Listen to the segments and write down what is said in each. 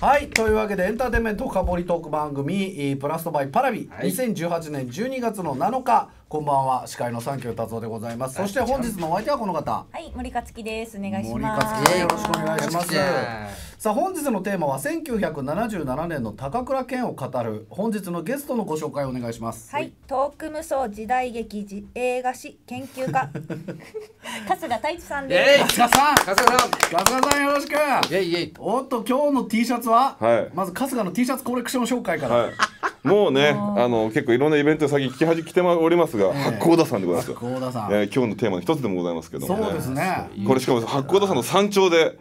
はいというわけでエンターテインメント深掘りトーク番組「プラストバイパラビ」2018年12月の7日こんばんは司会の三協達夫でございます。そして本日のお相手はこの方。はい、森克樹です。お願いします。森克樹よろしくお願いします。さあ本日のテーマは1977年の高倉健を語る本日のゲストのご紹介をお願いします。はい、トーク無双時代劇じ映画史研究家 春日太一さんです。春日さん、春日さん、春日さんよろしく。イエイイエイ。おっと今日の T シャツは、はい、まず春日の T シャツコレクション紹介から。はい、もうねあの結構いろんなイベント先ききてまおりますが八甲田山でございます八甲田山、えー、今日のテーマの一つでもございますけども、ね、そうですねこれしかも八甲田山の山頂で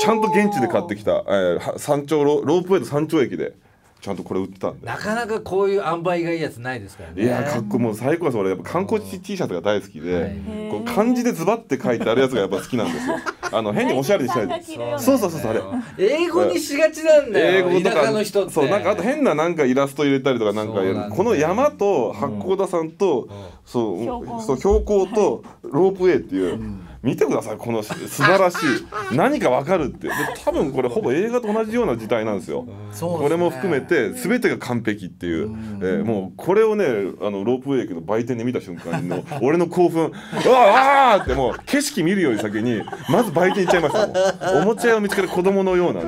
ちゃんと現地で買ってきた、えー、山頂ロロープウェイと山頂駅でちゃんとこれ売ってたんでなかなかこういう塩梅がいいやつないですからねいやかっこもう最高です俺やっぱ観光地 T シャツが大好きで、はい、こう漢字でズバって書いてあるやつがやっぱ好きなんですよあの変におしゃれにしないでそうそうそうそうあれ英語にしがちなんだよ英語とかそうなんかあと変ななんかイラスト入れたりとかなんかこの山と八甲田山と、うん、そうそう標高とロープウェイっていう、うん見てくださいこの素晴らしい 何か分かるって多分これほぼ映画と同じような時代なんですよ。すね、これも含めて全てが完璧っていう、うえー、もうこれをねあのロープウェイ駅の売店で見た瞬間の俺の興奮「うわあ!」ってもう景色見るより先にまず売店行っちゃいましたおもちゃ屋を見つける子供のようなね。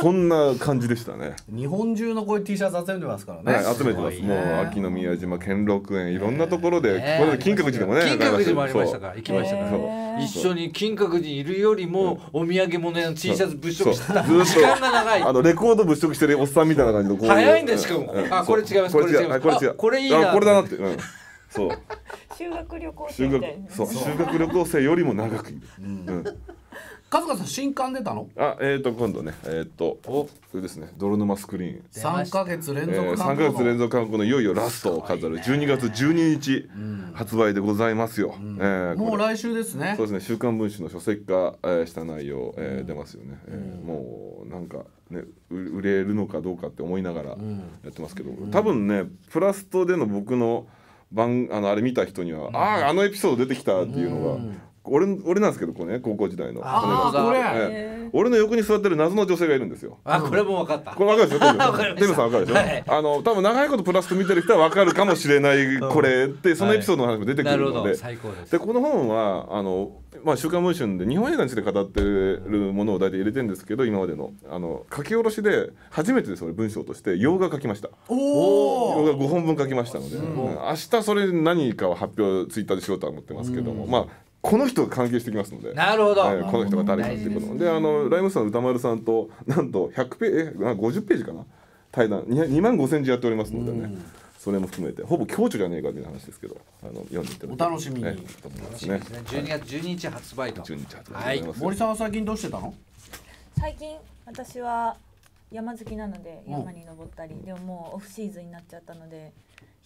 そんな感じでしたね日本中のこういう T シャツ集めてますからね、はい、集めてます、ね、もう秋の宮島兼六園いろんなところで、えー、これ金閣寺でもね金閣寺もありましたから行きましたから、えー、一緒に金閣寺いるよりも、お土産物屋の T シャツ物色してた時間が長いあのレコード物色してるおっさんみたいな感じの早いんですしかも、あこれ違いますこれ違いますこれ違うこれいいなこれだなって、うんそう。修学旅行生みたいな。修学旅行生よりも長くいる。うん春日さん新刊出たのあえっ、ー、と今度ねえっ、ー、とおそうですね泥沼スクリーン三ヶ月連続刊行、えー、3月連続刊行のいよいよラストを飾る十二月十二日発売でございますよ、うん、えー、もう来週ですねそうですね週刊文春の書籍化、えー、した内容、えー、出ますよね、うん、えもうなんかね、売れるのかどうかって思いながらやってますけど、うん、多分ねプラストでの僕の番あのあれ見た人には、うん、あああのエピソード出てきたっていうのが俺俺なんですけどこれね高校時代のあこれ、えー、俺の横に座ってる謎の女性がいるんですよあこれも分かったこれ分かるでしょデブ さん分かるでしょ、はい、あの多分長いことプラスと見てる人は分かるかもしれないこれってそのエピソードの話も出てくるので、はい、でこの本はあのまあ、週刊文春で日本映画について語ってるものを大体入れてるんですけど今までのあの書き下ろしで初めてです俺文章として洋画書きましたおお洋画5本分書きましたので、うん、明日それ何かを発表ツイッターでしようとは思ってますけども、うん、まあこの人が関係してきますのでなるほど、えー、この人が誰かっていうことで,、ね、であのライムさん歌丸さんとなんと100ペえジ50ページかな対談 2, 2万5千字やっておりますのでね、うんそれも含めてほぼ共著じゃねえかっていう話ですけどあの読んでいただお楽しみに、ね、楽しみですね12月12日発売と12日発売、はい、森さんは最近どうしてたの最近私は山好きなので山に登ったり、うん、でももうオフシーズンになっちゃったので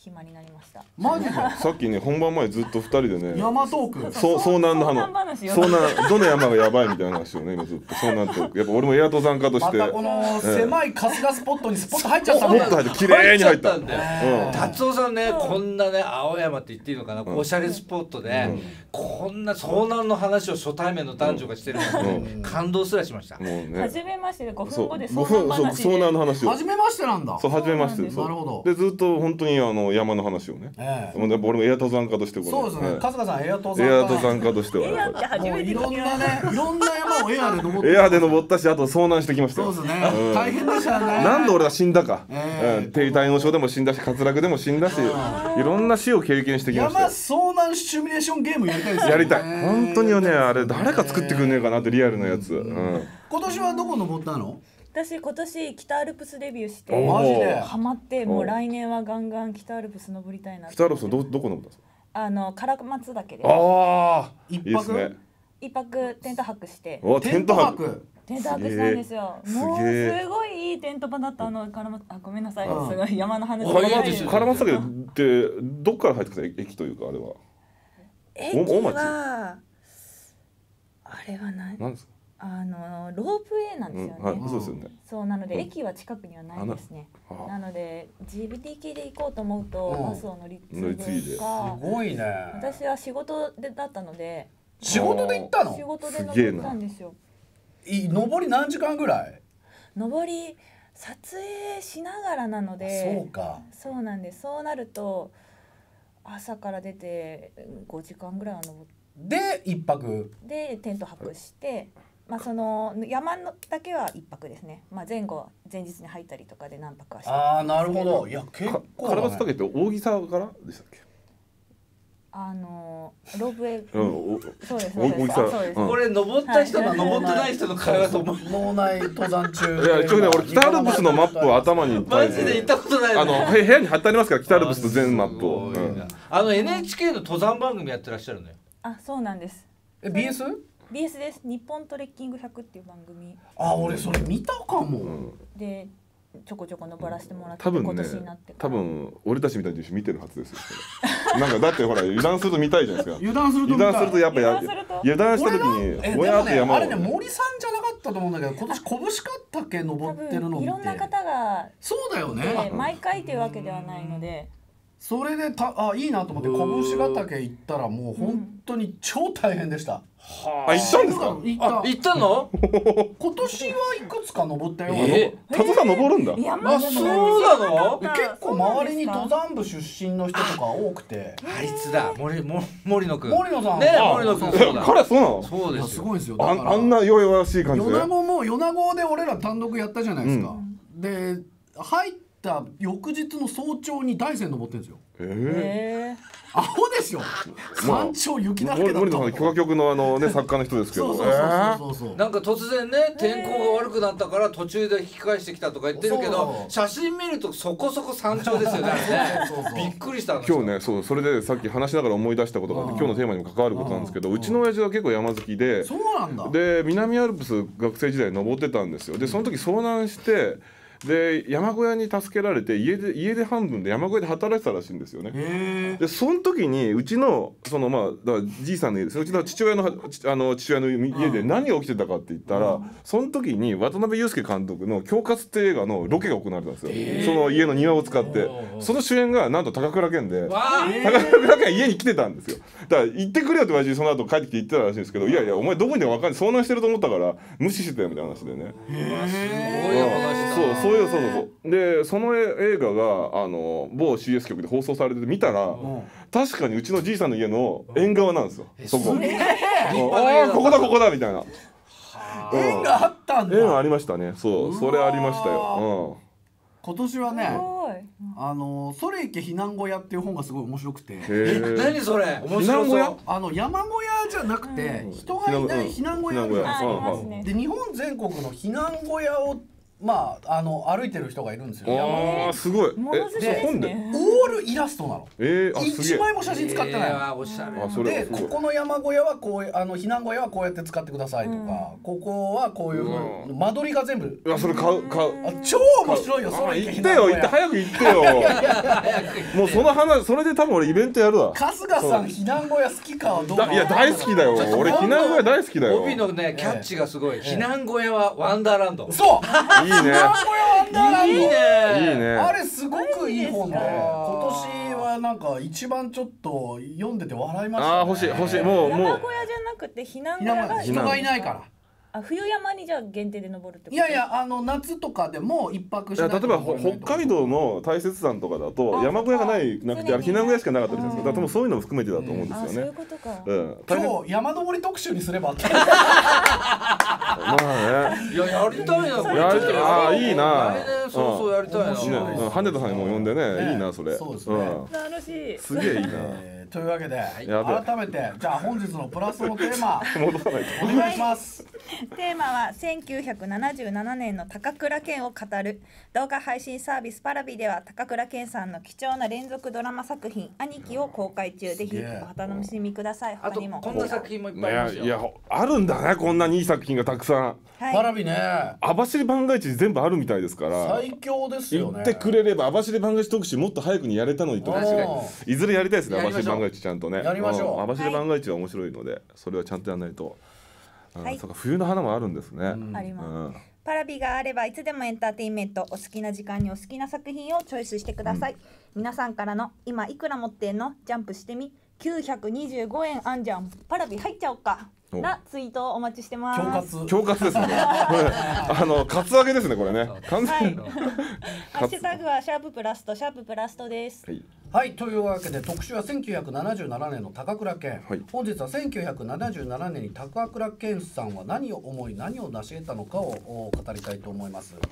暇になりましたマジ さっきね本番前ずっと二人でね山トークそう遭難の話遭難どの山がやばいみたいな話をね今ずっと遭難やっぱ俺もエア登山家としてまたこの狭い春日スポットにスポット入っちゃったねスポット入って綺麗に入ったんだよ達夫さんねこんなね青山って言っていいのかなおしゃれスポットでこんな遭難の話を初対面の男女がしてるの感動すらしました初めましてで5分後で遭難の話を初めましてなんだそう初めましてなるほどでずっと本当にあの山の話をね、ええ、俺もエア登山家としてそうですね、春日さんエア登山家エア登山家としてはエアって初めていろんなねいろんな山をエアで登ってエアで登ったしあと遭難してきましたそうですね、大変でしたね何で俺は死んだか、えーうん、低体温症でも死んだし滑落でも死んだしいろんな死を経験してきました山遭難シュミュレーションゲームやりたいですやりたい本当にねあれ誰か作ってくんねえかなってリアルなやつ、今年はどこ登ったの私今年北アルプスデビューしてマジでハマってもう来年はガンガン北アルプス登りたいな北アルプスどどこ登ったんですかあの唐松だけですああ一泊いい、ね、一泊テント泊してテント泊テント泊したんですよもうすごいいいテント場だったあの唐松あごめんなさいすごい山の話唐松岳ってどっから入ってきた駅というかあれは駅はあれはない何ですかあのロープウェイなんですよね。うんはい、そうですよね。そうなので、うん、駅は近くにはないですね。なので GBTK で行こうと思うと、バスを乗り継いで。すごいね。私は仕事でだったので。仕事で行ったの？仕事で登ったんですよ。い上り何時間ぐらい？上り撮影しながらなので。そうか。そうなんです。そうなると朝から出て五時間ぐらいは登って。で一泊でテント泊してまあ、その山のだけは一泊ですね、まあ、前後前日に入ったりとかで何泊はしてああなるほどいや結構、カラバス峠って沢からでしたっけあのロープウェイ、うん、そうですこれ登った人と登ってない人の会話とない登山中いやちょね俺北アルプスのマップを頭に マジで行ったことない、あの部屋に貼ってありますから北アルプスの全マップを、あの NHK の登山番組やってらっしゃるのよあそうなんですえ BS? BS です「日本トレッキング100」っていう番組あ俺それ見たかも、うん、でちょこちょこ登らせてもらって多分ね多分俺たちみたいに見てるはずですよなんかだってほら油断すると見たいじゃないですか油断すると油断するとやっぱや油断した時にもやっと山を、ね、あれね森さんじゃなかったと思うんだけど今年拳かっ登ってるのいろんな方がそうだよね毎回というわけではないので、うんそれでたあいいなと思って拳ヶ岳行ったらもう本当に超大変でした。はあ、行ったんですか行った行ったの 今年はいくつか登ったよ、えー、登るんだ、えー、あそうなの結構周りに登山部出身の人とか多くてあいつだ森森森野く森野さんね森野さん。彼そうなのそうですすごいですよああんな弱々しい感じ米子も米子で俺ら単独やったじゃないですか、うん、で入った翌日の早朝に大山登ってんですよ。ええー、アホですよ。山頂雪だらけだった。森、ま、野、あ、さん許のあのね作家の人ですけど。そうそうそうなんか突然ね天候が悪くなったから途中で引き返してきたとか言ってるけど、写真見るとそこそこ山頂ですよね。びっくりしたんですよ。今日ねそうそれでさっき話しながら思い出したことがあって今日のテーマにも関わることなんですけど、うちの親父は結構山好きで、そうなんだ。で南アルプス学生時代登ってたんですよ。でその時遭難して。で山小屋に助けられて家で家で半分で山小屋で働いてたらしいんですよね。でその時にうちのそのまあだじいさんの家ですうちの父親のあの父親の家で何が起きてたかって言ったら、うん、その時に渡辺裕介監督の「恐喝」って映画のロケが行われたんですよ、その家の庭を使ってその主演がなんと高倉健で高倉健家に来てたんですよだから行ってくれよって私その後帰ってきて行ってたらしいんですけど「いやいやお前どこにでも分かんない遭難してると思ったから無視してたよ」みたいな話でね。ええ、すごい話だそうそうそうそうでその映画があの某 CS 局で放送されてて見たら、うん、確かにうちのじいさんの家の縁側なんですよ、そこああここだここだみたいな縁があったんだ縁ありましたねそうそれありましたよ、うん今年はね、あのそれいけ避難小屋っていう本がすごい面白くて、何それ？避難小屋？あの山小屋じゃなくて、人がいない避難小屋で日本全国の避難小屋をまあ、あの歩いてる人がいるんですよ。ああ、すごい。で、本でオールイラストなの。ええ一枚も写真使ってない。おで、ここの山小屋はこう、あの避難小屋はこうやって使ってくださいとか、ここはこういう間取りが全部。いや、それ買う、買う。超面白いよ。それ行ってよ、行って早く行ってよ。もうその話、それで多分俺イベントやるわ。春日さん避難小屋好きかどうか。いや、大好きだよ。俺避難小屋大好きだよ。帯のね、キャッチがすごい。避難小屋はワンダーランド。そう。いね。いいね。いいね。あれすごくいい本で、今年はなんか一番ちょっと読んでて笑いました、ああ、欲しい欲しい。もうもう。山小屋じゃなくて避難小屋が人がいないから。あ冬山にじゃあ限定で登るってこといやいやあの夏とかでも一泊し例えば北海道の大雪山とかだと山小屋がないなくてあれ避難小屋しかなかったりするんですけど、うん、そういうのも含めてだと思うんですよね。そういううことか、ん、今日山登り特集にすれば。まあね。いややりたいなこれ。ああいいな。そうそうやりたいな。羽田さんにも呼んでねいいなそれ。そうですね。楽しい。すげえいいな。というわけで、改めてじゃあ本日のプラスのテーマお願いします、はい、テーマは1977年の高倉健を語る動画配信サービスパラビでは高倉健さんの貴重な連続ドラマ作品「兄貴」を公開中ぜひお楽しみください他にもこんな作品もいっぱいある、ね、いやあるんだねこんなにいい作品がたくさん、はい、パラビね網走万が一全部あるみたいですから最強ですよね言ってくれれば網走万が一特集もっと早くにやれたのにと思いずれやりたいですね網走万が一一ちゃんとねやりましょう網走番外地は面白いので、それはちゃんとやらないと、はい、そか冬の花もあるんですね、あります、パラビがあればいつでもエンターテインメントお好きな時間にお好きな作品をチョイスしてください、うん、皆さんからの今いくら持ってんのジャンプしてみ925円あんじゃんパラビ入っちゃおうかなツイートお待ちしてます恐喝ですね あのカツアゲですねこれね完全に、はい、ハッシュタグはシャーププラストシャーププラストです、はいはいというわけで特集は1977年の高倉健、はい、本日は1977年に高倉健さんは何を思い何を成し得たのかを語りたいと思います。はい、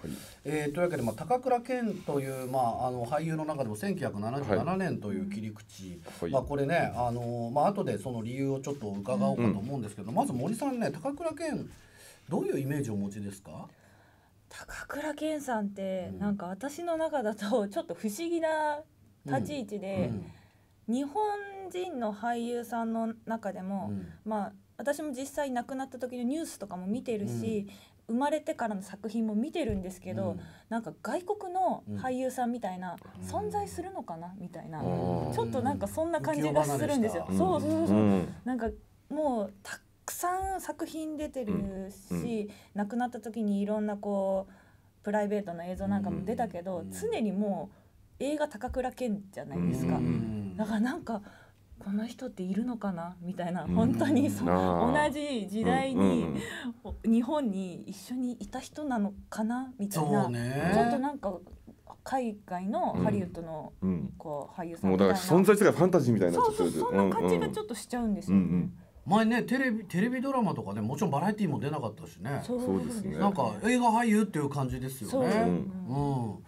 えー、というわけで、まあ、高倉健という、まあ、あの俳優の中でも1977年という切り口、はい、まあ、これねあの、まあ後でその理由をちょっと伺おうかと思うんですけど、うん、まず森さんね高倉健どういうイメージをお持ちですか高倉健さんって、なんか私の中だとちょっと不思議な立ち位置で、日本人の俳優さんの中でも、まあ私も実際亡くなった時のニュースとかも見てるし、生まれてからの作品も見てるんですけど、うん、なんか外国の俳優さんみたいな、うん、存在するのかなみたいな、うん、ちょっとなんかそんな感じがするんですよ。そうそうそう、なんかもうたくさん作品出てるし、亡くなった時にいろんなこうプライベートの映像なんかも出たけど、常にもう映画高倉健じゃないですか。だからなんかこの人っているのかなみたいな本当にそ同じ時代に、日本に一緒にいた人なのかなみたいな、ちょっとなんか海外のハリウッドのこう俳優さんみたいな、存在すらファンタジーみたいなそうそうそんな感じがちょっとしちゃうんですよね。前ねテレビテレビドラマとかねもちろんバラエティーも出なかったしねそうですねなんか映画俳優っていう感じですよね。うん、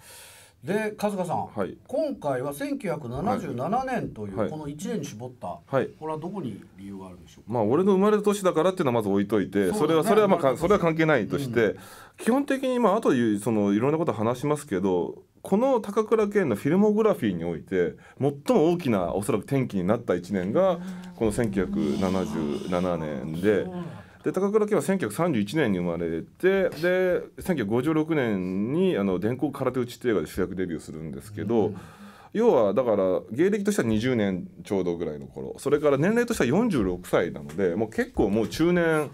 で春日さん、はい、今回は1977年というこの1年に絞った、はい、これはどこに理由があるんでしょうか、まあ、俺の生まれる年だからっていうのはまず置いといてそ,、れはそれはまあそれは関係ないとして、基本的にまああとそのいろんなこと話しますけどこの高倉健のフィルモグラフィーにおいて最も大きなおそらく転機になった1年がこの1977年で。で高倉健は1931年に生まれてで1956年にあの電光空手打ちっていう映画で主役デビューするんですけど、うん、要はだから芸歴としては20年ちょうどぐらいの頃それから年齢としては46歳なのでもう結構もう中年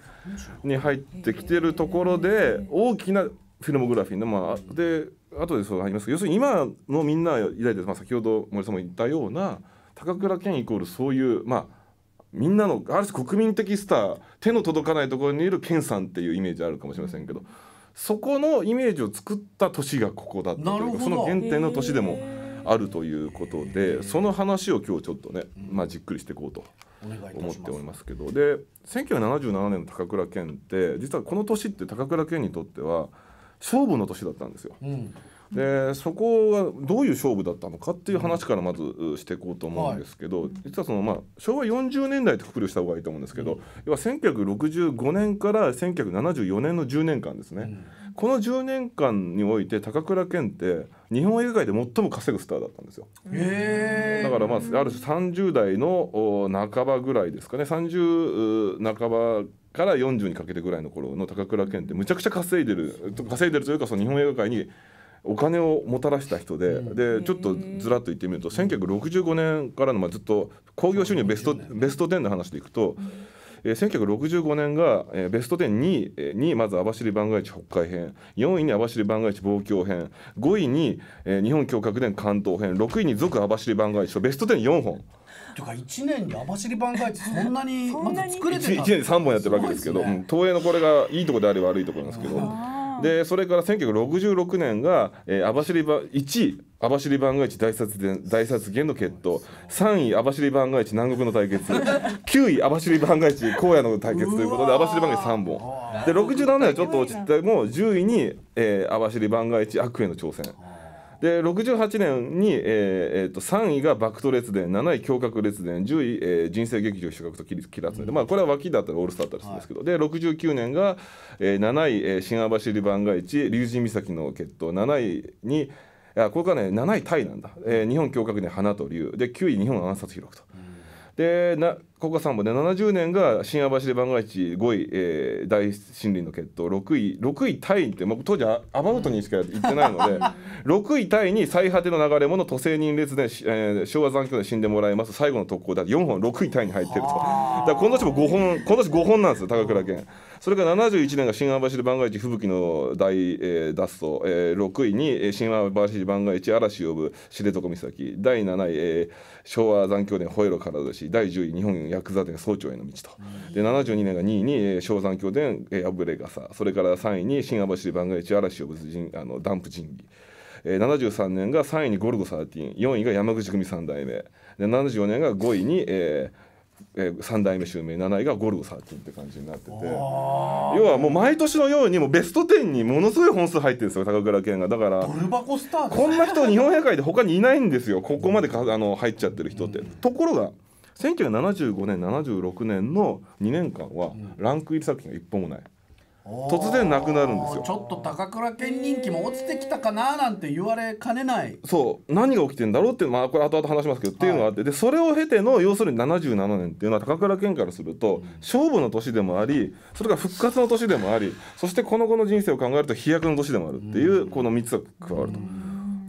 に入ってきてるところで大きなフィルモグラフィーの、まあ、で後でそう入りますけど要するに今のみんな抱いて、まあ、先ほど森さんも言ったような高倉健イコールそういうまあみんなのある種国民的スター手の届かないところにいる健さんっていうイメージあるかもしれませんけどそこのイメージを作った年がここだったというかその原点の年でもあるということでその話を今日ちょっとね、まあ、じっくりしていこうと思っておりますけどで1977年の高倉健って実はこの年って高倉健にとっては勝負の年だったんですよ。うんでそこがどういう勝負だったのかっていう話からまずしていこうと思うんですけど、はい、実はその、まあ、昭和40年代とくくりした方がいいと思うんですけど、うん、要は1965年から1974年の10年間ですね、うん、この10年間において高倉健って日本映画界で最も稼ぐスターだったんですよ。だからまあある種30代の半ばぐらいですかね30半ばから40にかけてぐらいの頃の高倉健ってむちゃくちゃ稼いでる稼いでるというかその日本映画界にお金をもたらした人で、でちょっとずらっと言ってみると1965年からのまあずっと興行収入ベストベスト10の話でいくと。えー、1965年が、えー、ベスト102位、えー、にまず網走番外地北海編4位に網走番外地望郷編5位に、えー、日本共学年関東編6位に続網走番外地とベスト104本。とか1年に網走番外地そんなにまず 作れてた 1, 1年3本やってるわけですけど、ねうん、東映のこれがいいとこであれ悪いところなんですけど。でそれから1966年が、えー、網走版1位網走番外地大殺大殺源の決闘3位網走番外地南国の対決9 位網走番外地荒野の対決ということで網走番外地3本で67年はちょっと落ちても10位に、えー、網走番外地悪への挑戦。で68年に、えーえーと、と3位がバクト列伝7位胸郭列伝10位、えー、人生劇場主較と切り切らつねで、うん、まあ、これは脇だったらオールスターだったりするんですけど、はい、で69年が、えー、7位、えー、新網走番外地竜神岬の決闘7位にあこれがね7位タイなんだ、えー、日本共革で花と龍で9位日本暗殺記録と。うんでな国家参謀で70年が新網走万が一5位、えー、大森林の決闘6位6位タイって、まあ、当時アバウトにしか行ってないので6 位タイに最果ての流れ物都政人列で、えー、昭和残響で死んでもらいます最後の特攻だ4本6位タイに入ってるとだからこの年も5本この年5本なんですよ高倉健。それから71年が新橋で万が一吹雪の大、えー、脱走、えー、6位に新橋で万が一嵐呼ぶ知床岬第7位、えー昭和残響伝吠えろ出し第10位日本ヤクザ伝総長への道と、うん、で72年が2位に、えー、昭和残響伝破れ傘それから3位に新網走番外地嵐をぶつ人あのダンプ神器、えー、73年が3位にゴルゴ13、4位が山口組三代目、で74年が5位に、えー、えー、3代目襲名7位がゴルゴ13って感じになってて要はもう毎年のようにもうベスト10にものすごい本数入ってるんですよ高倉健がだからこんな人日本映画界で他にいないんですよここまでかあの入っちゃってる人って。ところが1975年76年の2年間はランク入り作品が一本もない。突然なくなるんですよちょっと高倉健人気も落ちてきたかななんて言われかねないそう何が起きてんだろうっていうまあこれ後々話しますけど、はい、っていうのがあってでそれを経ての要するに77年っていうのは高倉健からすると、うん、勝負の年でもありそれから復活の年でもありそしてこの後の人生を考えると飛躍の年でもあるっていう、うん、この3つが加わると。うん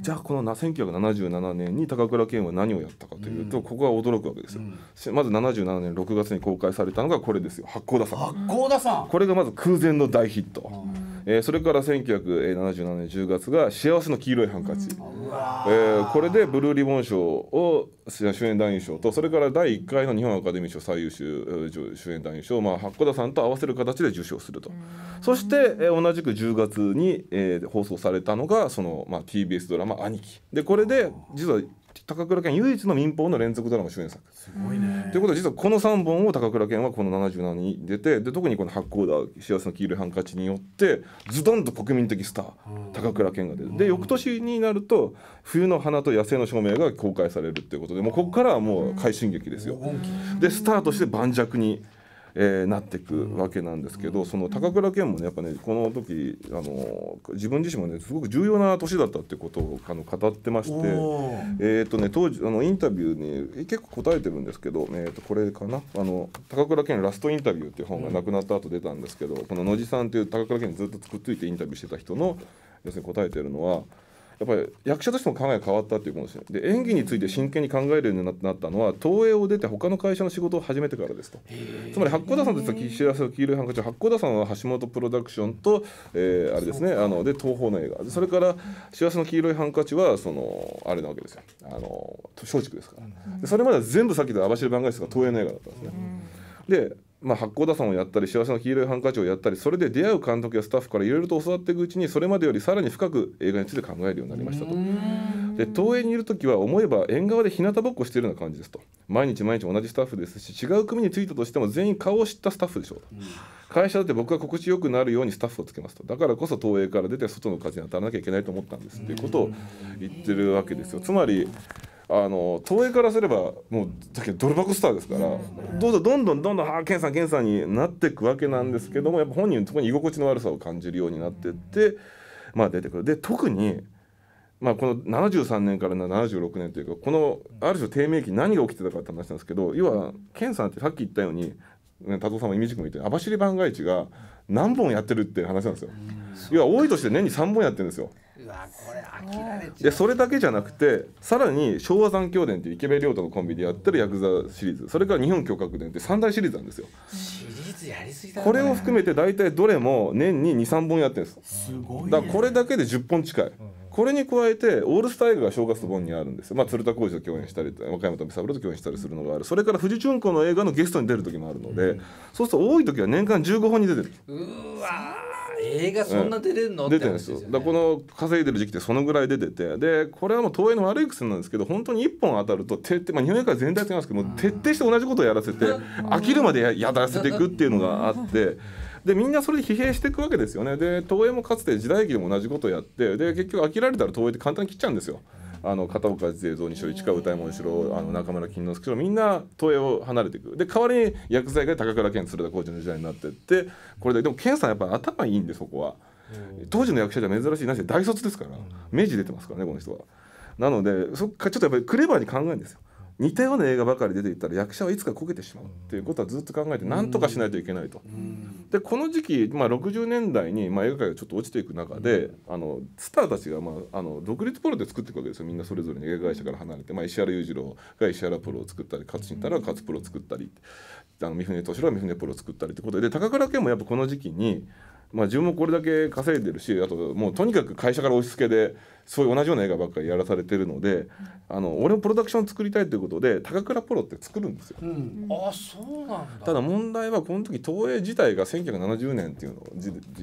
じゃあこの1977年に高倉健は何をやったかというと、ここが驚くわけですよ、うん、まず77年6月に公開されたのがこれですよ八甲田さん八甲田さんこれがまず空前の大ヒット、うんえー、それから1977年10月が「幸せの黄色いハンカチ」えー、これでブルーリボン賞を主演男優賞とそれから第1回の日本アカデミー賞最優秀主演男優賞、まあ、八甲田さんと合わせる形で受賞するとそして、えー、同じく10月に、えー、放送されたのがその、まあ、TBS ドラマ「兄貴」でこれで実は高倉健唯一の民放の連続ドラマ主演作すごいねということ実はこの3本を高倉健はこの77に出てで特にこの「八甲田幸せの黄色いハンカチ」によってズドンと国民的スター高倉健が出るで翌年になると「冬の花と野生の照明」が公開されるっていうことでもうここからはもう快進撃ですよ。でスターとして盤石にえー、なっていくわけなんですけど、その高倉健もねやっぱねこの時あの自分自身もねすごく重要な年だったってことをあの語ってまして、えーとね、当時あのインタビューに結構答えてるんですけど、えー、とこれかなあの高倉健ラストインタビューっていう本が亡くなった後出たんですけど、この野地さんっていう高倉健にずっとくっついてインタビューしてた人の要するに答えてるのは。やっぱり役者としても考えが変わったっていうことですよで演技について真剣に考えるようになったのは東映を出て他の会社の仕事を始めてからですとつまり八甲田さんと実は岸田黄色いハンカチ八甲田さんは橋本プロダクションと、えー、あれですねあので東宝の映画それから「幸せの黄色いハンカチは」そのあれなわけですよあの松竹ですからそれまでは全部さっき言った網走番外ですが東映の映画だったんですね。でまあ、八甲田山をやったり幸せの黄色いハンカチをやったりそれで出会う監督やスタッフからいろいろと教わっていくうちにそれまでよりさらに深く映画について考えるようになりましたと。で東映にいる時は思えば縁側で日向ぼっこしてるような感じですと毎日毎日同じスタッフですし違う組についたとしても全員顔を知ったスタッフでしょうと、会社だって僕が心地よくなるようにスタッフをつけますとだからこそ東映から出て外の風に当たらなきゃいけないと思ったんですっていうことを言ってるわけですよつまりあの東映からすればもうだけドル箱スターですからどんどんどんどんどんああ研さん研さんになっていくわけなんですけどもやっぱ本人のとこに居心地の悪さを感じるようになってってまあ出てくる。で特にまあ、この73年から76年というかこのある種低迷期何が起きてたかって話なんですけど要は研さんってさっき言ったように多藤さんもイージ君も言って網走番外地が何本やってるって話なんですよ。要は多い年で年に3本やってるんですよ。でそれだけじゃなくてさらに昭和残響伝っていうイケメン亮太のコンビでやってるヤクザシリーズそれから日本共格伝って3大シリーズなんですよシリーズやりすぎだ、これを含めて大体どれも年に23本やってるんですすごい、だからこれだけで10本近い、これに加えてオールスター映画が正月本にあるんですよ、まあ、鶴田浩二と共演したり若山富三郎と共演したりするのがあるそれから富士純子の映画のゲストに出る時もあるので、うん、そうすると多い時は年間15本に出てるうわ映画そんな出れるの、うん、出てるんですよ、ね、だこの稼いでる時期ってそのぐらい出ててでこれはもう東映の悪い癖なんですけど本当に1本当たると徹底、まあ、日本映画全体違いますけども徹底して同じことをやらせて飽きるまでやらせていくっていうのがあって。でみんなそれで疲弊していくわけですよねで東映もかつて時代劇でも同じことをやってで結局飽きられたら東映って簡単に切っちゃうんですよあの片岡税造にしろ市川歌右衛門にしろあの中村金之助しろみんな東映を離れていくで代わりに薬剤が高倉健鶴田浩二の時代になってってこれででも健さんやっぱ頭いいんでそこは当時の役者じゃ珍しいなし大卒ですから明治出てますからねこの人は。なのでそっかちょっとやっぱりクレバーに考えるんですよ。似たような映画ばかり出ていったら役者はいつかこけてしまうっていうことはずっと考えて何とかしないといけないと。でこの時期、まあ、60年代に、まあ、映画界がちょっと落ちていく中であのスターたちが、まあ、あの独立プロで作っていくわけですよみんなそれぞれに映画会社から離れて、まあ、石原裕次郎が石原プロを作ったり勝新太郎が勝プロを作ったりあの三船敏郎が三船プロを作ったりってことで高倉健もやっぱこの時期に。まあ、自分もこれだけ稼いでるしあともうとにかく会社から押し付けでそういう同じような映画ばっかりやらされてるので、あの俺もプロダクション作りたいということで高倉プロって作るんですよ。うん、あそうなんだただ問題はこの時東映自体が1970年っていう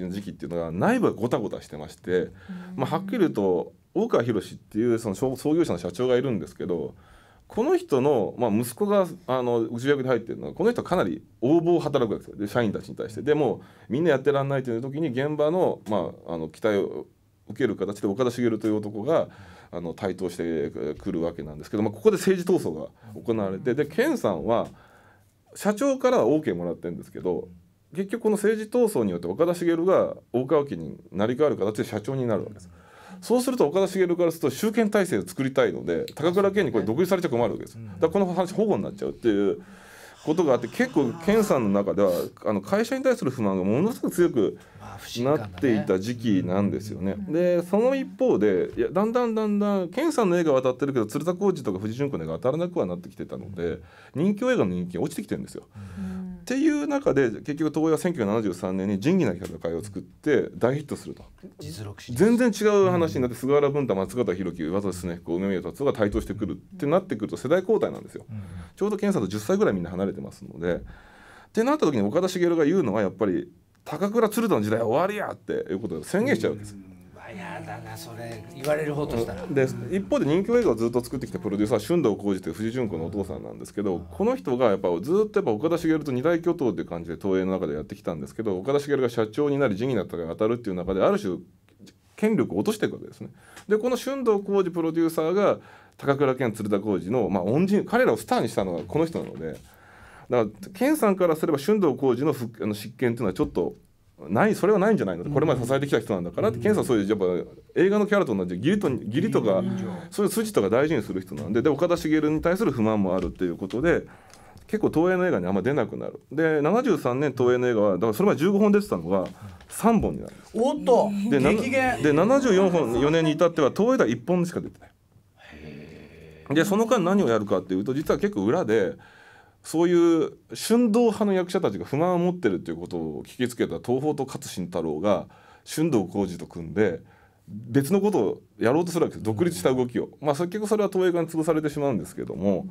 の時期っていうのが内部がごたごたしてまして、まあ、はっきり言うと大川博っていうその創業者の社長がいるんですけど。この人の、まあ、息子があの役で入ってるのはこの人はかなり横暴を働くわけですよで社員たちに対してでもみんなやってらんないという時に現場の,、まあ、あの期待を受ける形で岡田茂という男があの台頭してくるわけなんですけど、まあ、ここで政治闘争が行われてで健さんは社長からは OK もらってるんですけど結局この政治闘争によって岡田茂が大川家に成り代わる形で社長になるわけです。そうすると岡田茂からすると集権体制を作りたいので高倉健にこれ独立されちゃ困るわけです。だこの話保護になっちゃうっていうことがあって結構健さんの中ではあの会社に対する不満がものすごく強くなっていた時期なんですよね。でその一方でいやだんだんだんだん健さんの映画は当たってるけど鶴田浩二とか藤淳子の映画当たらなくはなってきてたので人気映画の人気が落ちてきてるんですよ。うんっていう中で結局東映は1973年に仁義なき戦いを作って大ヒットすると全然違う話になって、うん、菅原文太松方弘樹岩田恒彦梅宮達夫が台頭してくるってなってくると世代交代なんですよ、うん、ちょうど検査と10歳ぐらいみんな離れてますのでってなった時に岡田茂が言うのはやっぱり高倉鶴田の時代は終わりやっていうことで宣言しちゃうんです、うんやだなそれ言われる方としたら、で一方で人気映画をずっと作ってきたプロデューサー俊道浩二という藤淳子のお父さんなんですけどこの人がやっぱずっとやっぱ岡田茂と二大巨頭っていう感じで東映の中でやってきたんですけど岡田茂が社長になり仁義なったが当たるっていう中である種権力を落としていくわけですね。でこの俊道浩二プロデューサーが高倉健鶴田浩二の、まあ、恩人彼らをスターにしたのがこの人なので。だから健さんからすれば俊道浩二のあの執権というのはちょっとないそれはないんじゃないのこれまで支えてきた人なんだからって、うん、検査そういうやっぱ映画のキャラと同じ義理と義理とか、そういう筋とか大事にする人なんでで岡田茂に対する不満もあるっていうことで結構東映の映画にあんま出なくなるで73年東映の映画はだからそれまで15本出てたのが3本になるおっとで激減で74本4年に至っては東映では1本しか出てないへでその間何をやるかっていうと実は結構裏でそういう春道派の役者たちが不満を持ってるということを聞きつけた東方と勝新太郎が春道浩二と組んで別のことをやろうとするわけです独立した動きを、まあ、結局それは東映館ら潰されてしまうんですけども。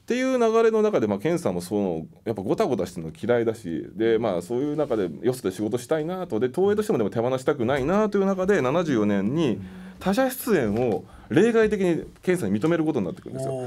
っていう流れの中で、まあ、健さんもそのやっぱごたごたしてるの嫌いだしで、まあ、そういう中でよそで仕事したいなとで東映としてもでも手放したくないなという中で74年に他者出演を例外的に検査に認めることになってくるんですよ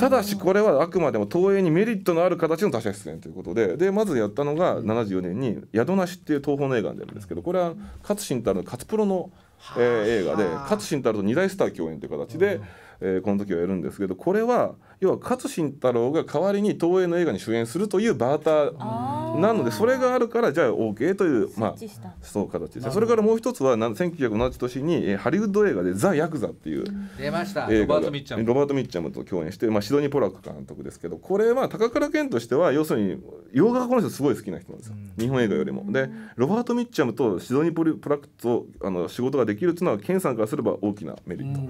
ただしこれはあくまでも投影にメリットのある形の他者出演ということででまずやったのが74年に「宿なし」っていう東宝の映画に出るんですけどこれは勝新太郎の勝プロの、えー、映画で勝新太郎と二大スター共演という形で、えー、この時はやるんですけどこれは。要は勝新太郎が代わりに東映の映画に主演するというバーターなのでそれがあるからじゃあ OK というまあそう形でそれからもう一つは1970年にハリウッド映画で「ザ・ヤクザ」っていう出ましたロバート・ミッチャムロバート・ミッチャムと共演してまあシドニー・ポラック監督ですけどこれは高倉健としては要するに洋画がこの人すごい好きな人なんですよ日本映画よりも。でロバート・ミッチャムとシドニー・ポラックとあの仕事ができるっていうのは健さんからすれば大きなメリット。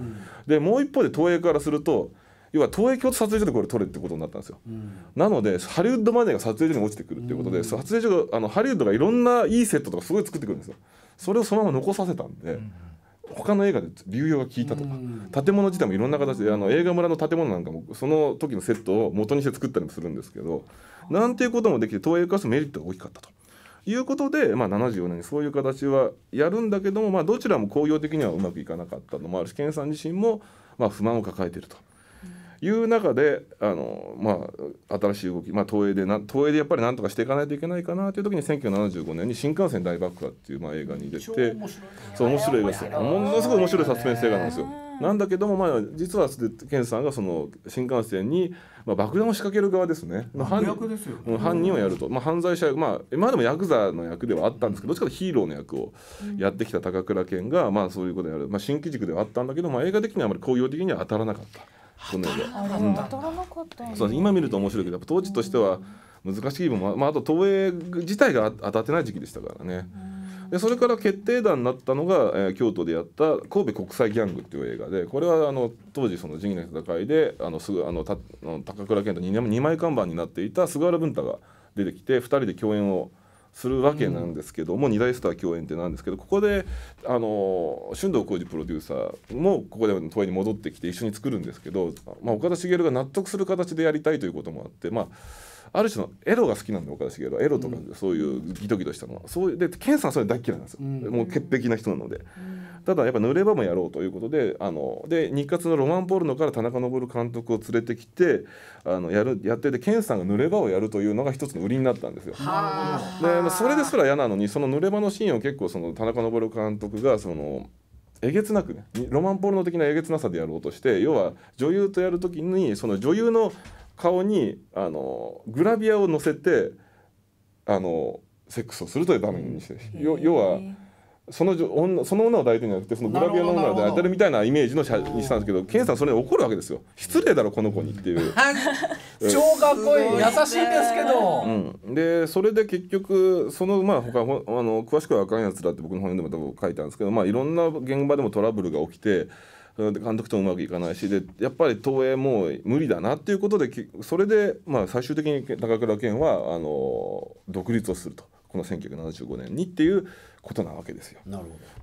でもう一方で東映からすると要は東映鏡と撮影所でこれ撮れってことになったんですよ、うん、なのでハリウッドマネーが撮影所に落ちてくるっていうことで、うん、撮影所があのハリウッドがいろんないいセットとかすごい作ってくるんですよそれをそのまま残させたんで、うん、他の映画で流用が効いたとか、うん、建物自体もいろんな形であの映画村の建物なんかもその時のセットを元にして作ったりもするんですけどなんていうこともできて東映化すメリットが大きかったと。いうことで、まあ、74年にそういう形はやるんだけども、まあ、どちらも工業的にはうまくいかなかったのもあるし研さん自身もまあ不満を抱えているという中であの、まあ、新しい動き、まあ、東映でな東映でやっぱりなんとかしていかないといけないかなという時に1975年に「新幹線大爆破」っていう、まあ、映画に出てそう面白い映画ですよものすごい面白いサスペンス映画なんですよ。なんだけども、まあ、実は健さんがその新幹線に、まあ、爆弾を仕掛ける側ですね犯ですよ、うん、犯人をやると、まあ、犯罪者、まあ、今でもヤクザの役ではあったんですけどどっちかとヒーローの役をやってきた高倉健が、まあ、そういうことをやる、まあ、新機軸ではあったんだけど、まあ、映画的にはあまり興行的には当たらなかった。ごめんね、そう今見ると面白いけど当時としては難しい部分、まあ、あと東映自体が当たってない時期でしたからね。でそれから決定弾になったのが、えー、京都でやった「神戸国際ギャング」っていう映画でこれはあの当時その仁義の戦いであのすぐあのた高倉健と二枚看板になっていた菅原文太が出てきて2人で共演をするわけなんですけども、うん、大スター共演ってなんですけどここであの俊藤浩二プロデューサーもここで問いに戻ってきて一緒に作るんですけど、まあ、岡田茂が納得する形でやりたいということもあってまあある種のエロが好きなんで岡田茂はエロとかそういうギトギトしたのは、うん、そううで健さんはそれ大嫌いなんですよ、うん、もう潔癖な人なので、うん、ただやっぱ濡れ場もやろうということであので日活のロマン・ポルノから田中昇監督を連れてきてあのやるやってて健さんが濡れ場をやるというのが一つの売りになったんですよ。で、まあ、それですら嫌なのにその濡れ場のシーンを結構その田中昇監督がその。えげつなくねロマンポルノ的なえげつなさでやろうとして要は女優とやる時にその女優の顔にあのグラビアを乗せてあのセックスをするという場面にして、要は。その女その女を抱いてるんじゃなくてそのグラビアの女を抱いてるみたいなイメージの写にしたんですけどンさんそれに怒るわけですよ失礼だろこの子にっていう 超かっこいい優しいんですけど、うん、でそれで結局そのまあ他あの詳しくは「あかんやつだ」って僕の本読んでも多分書いたんですけどまあいろんな現場でもトラブルが起きて監督とうまくいかないしでやっぱり東映もう無理だなっていうことでそれでまあ最終的に高倉健はあの独立をすると。この1975年にっていうことなわけですよ。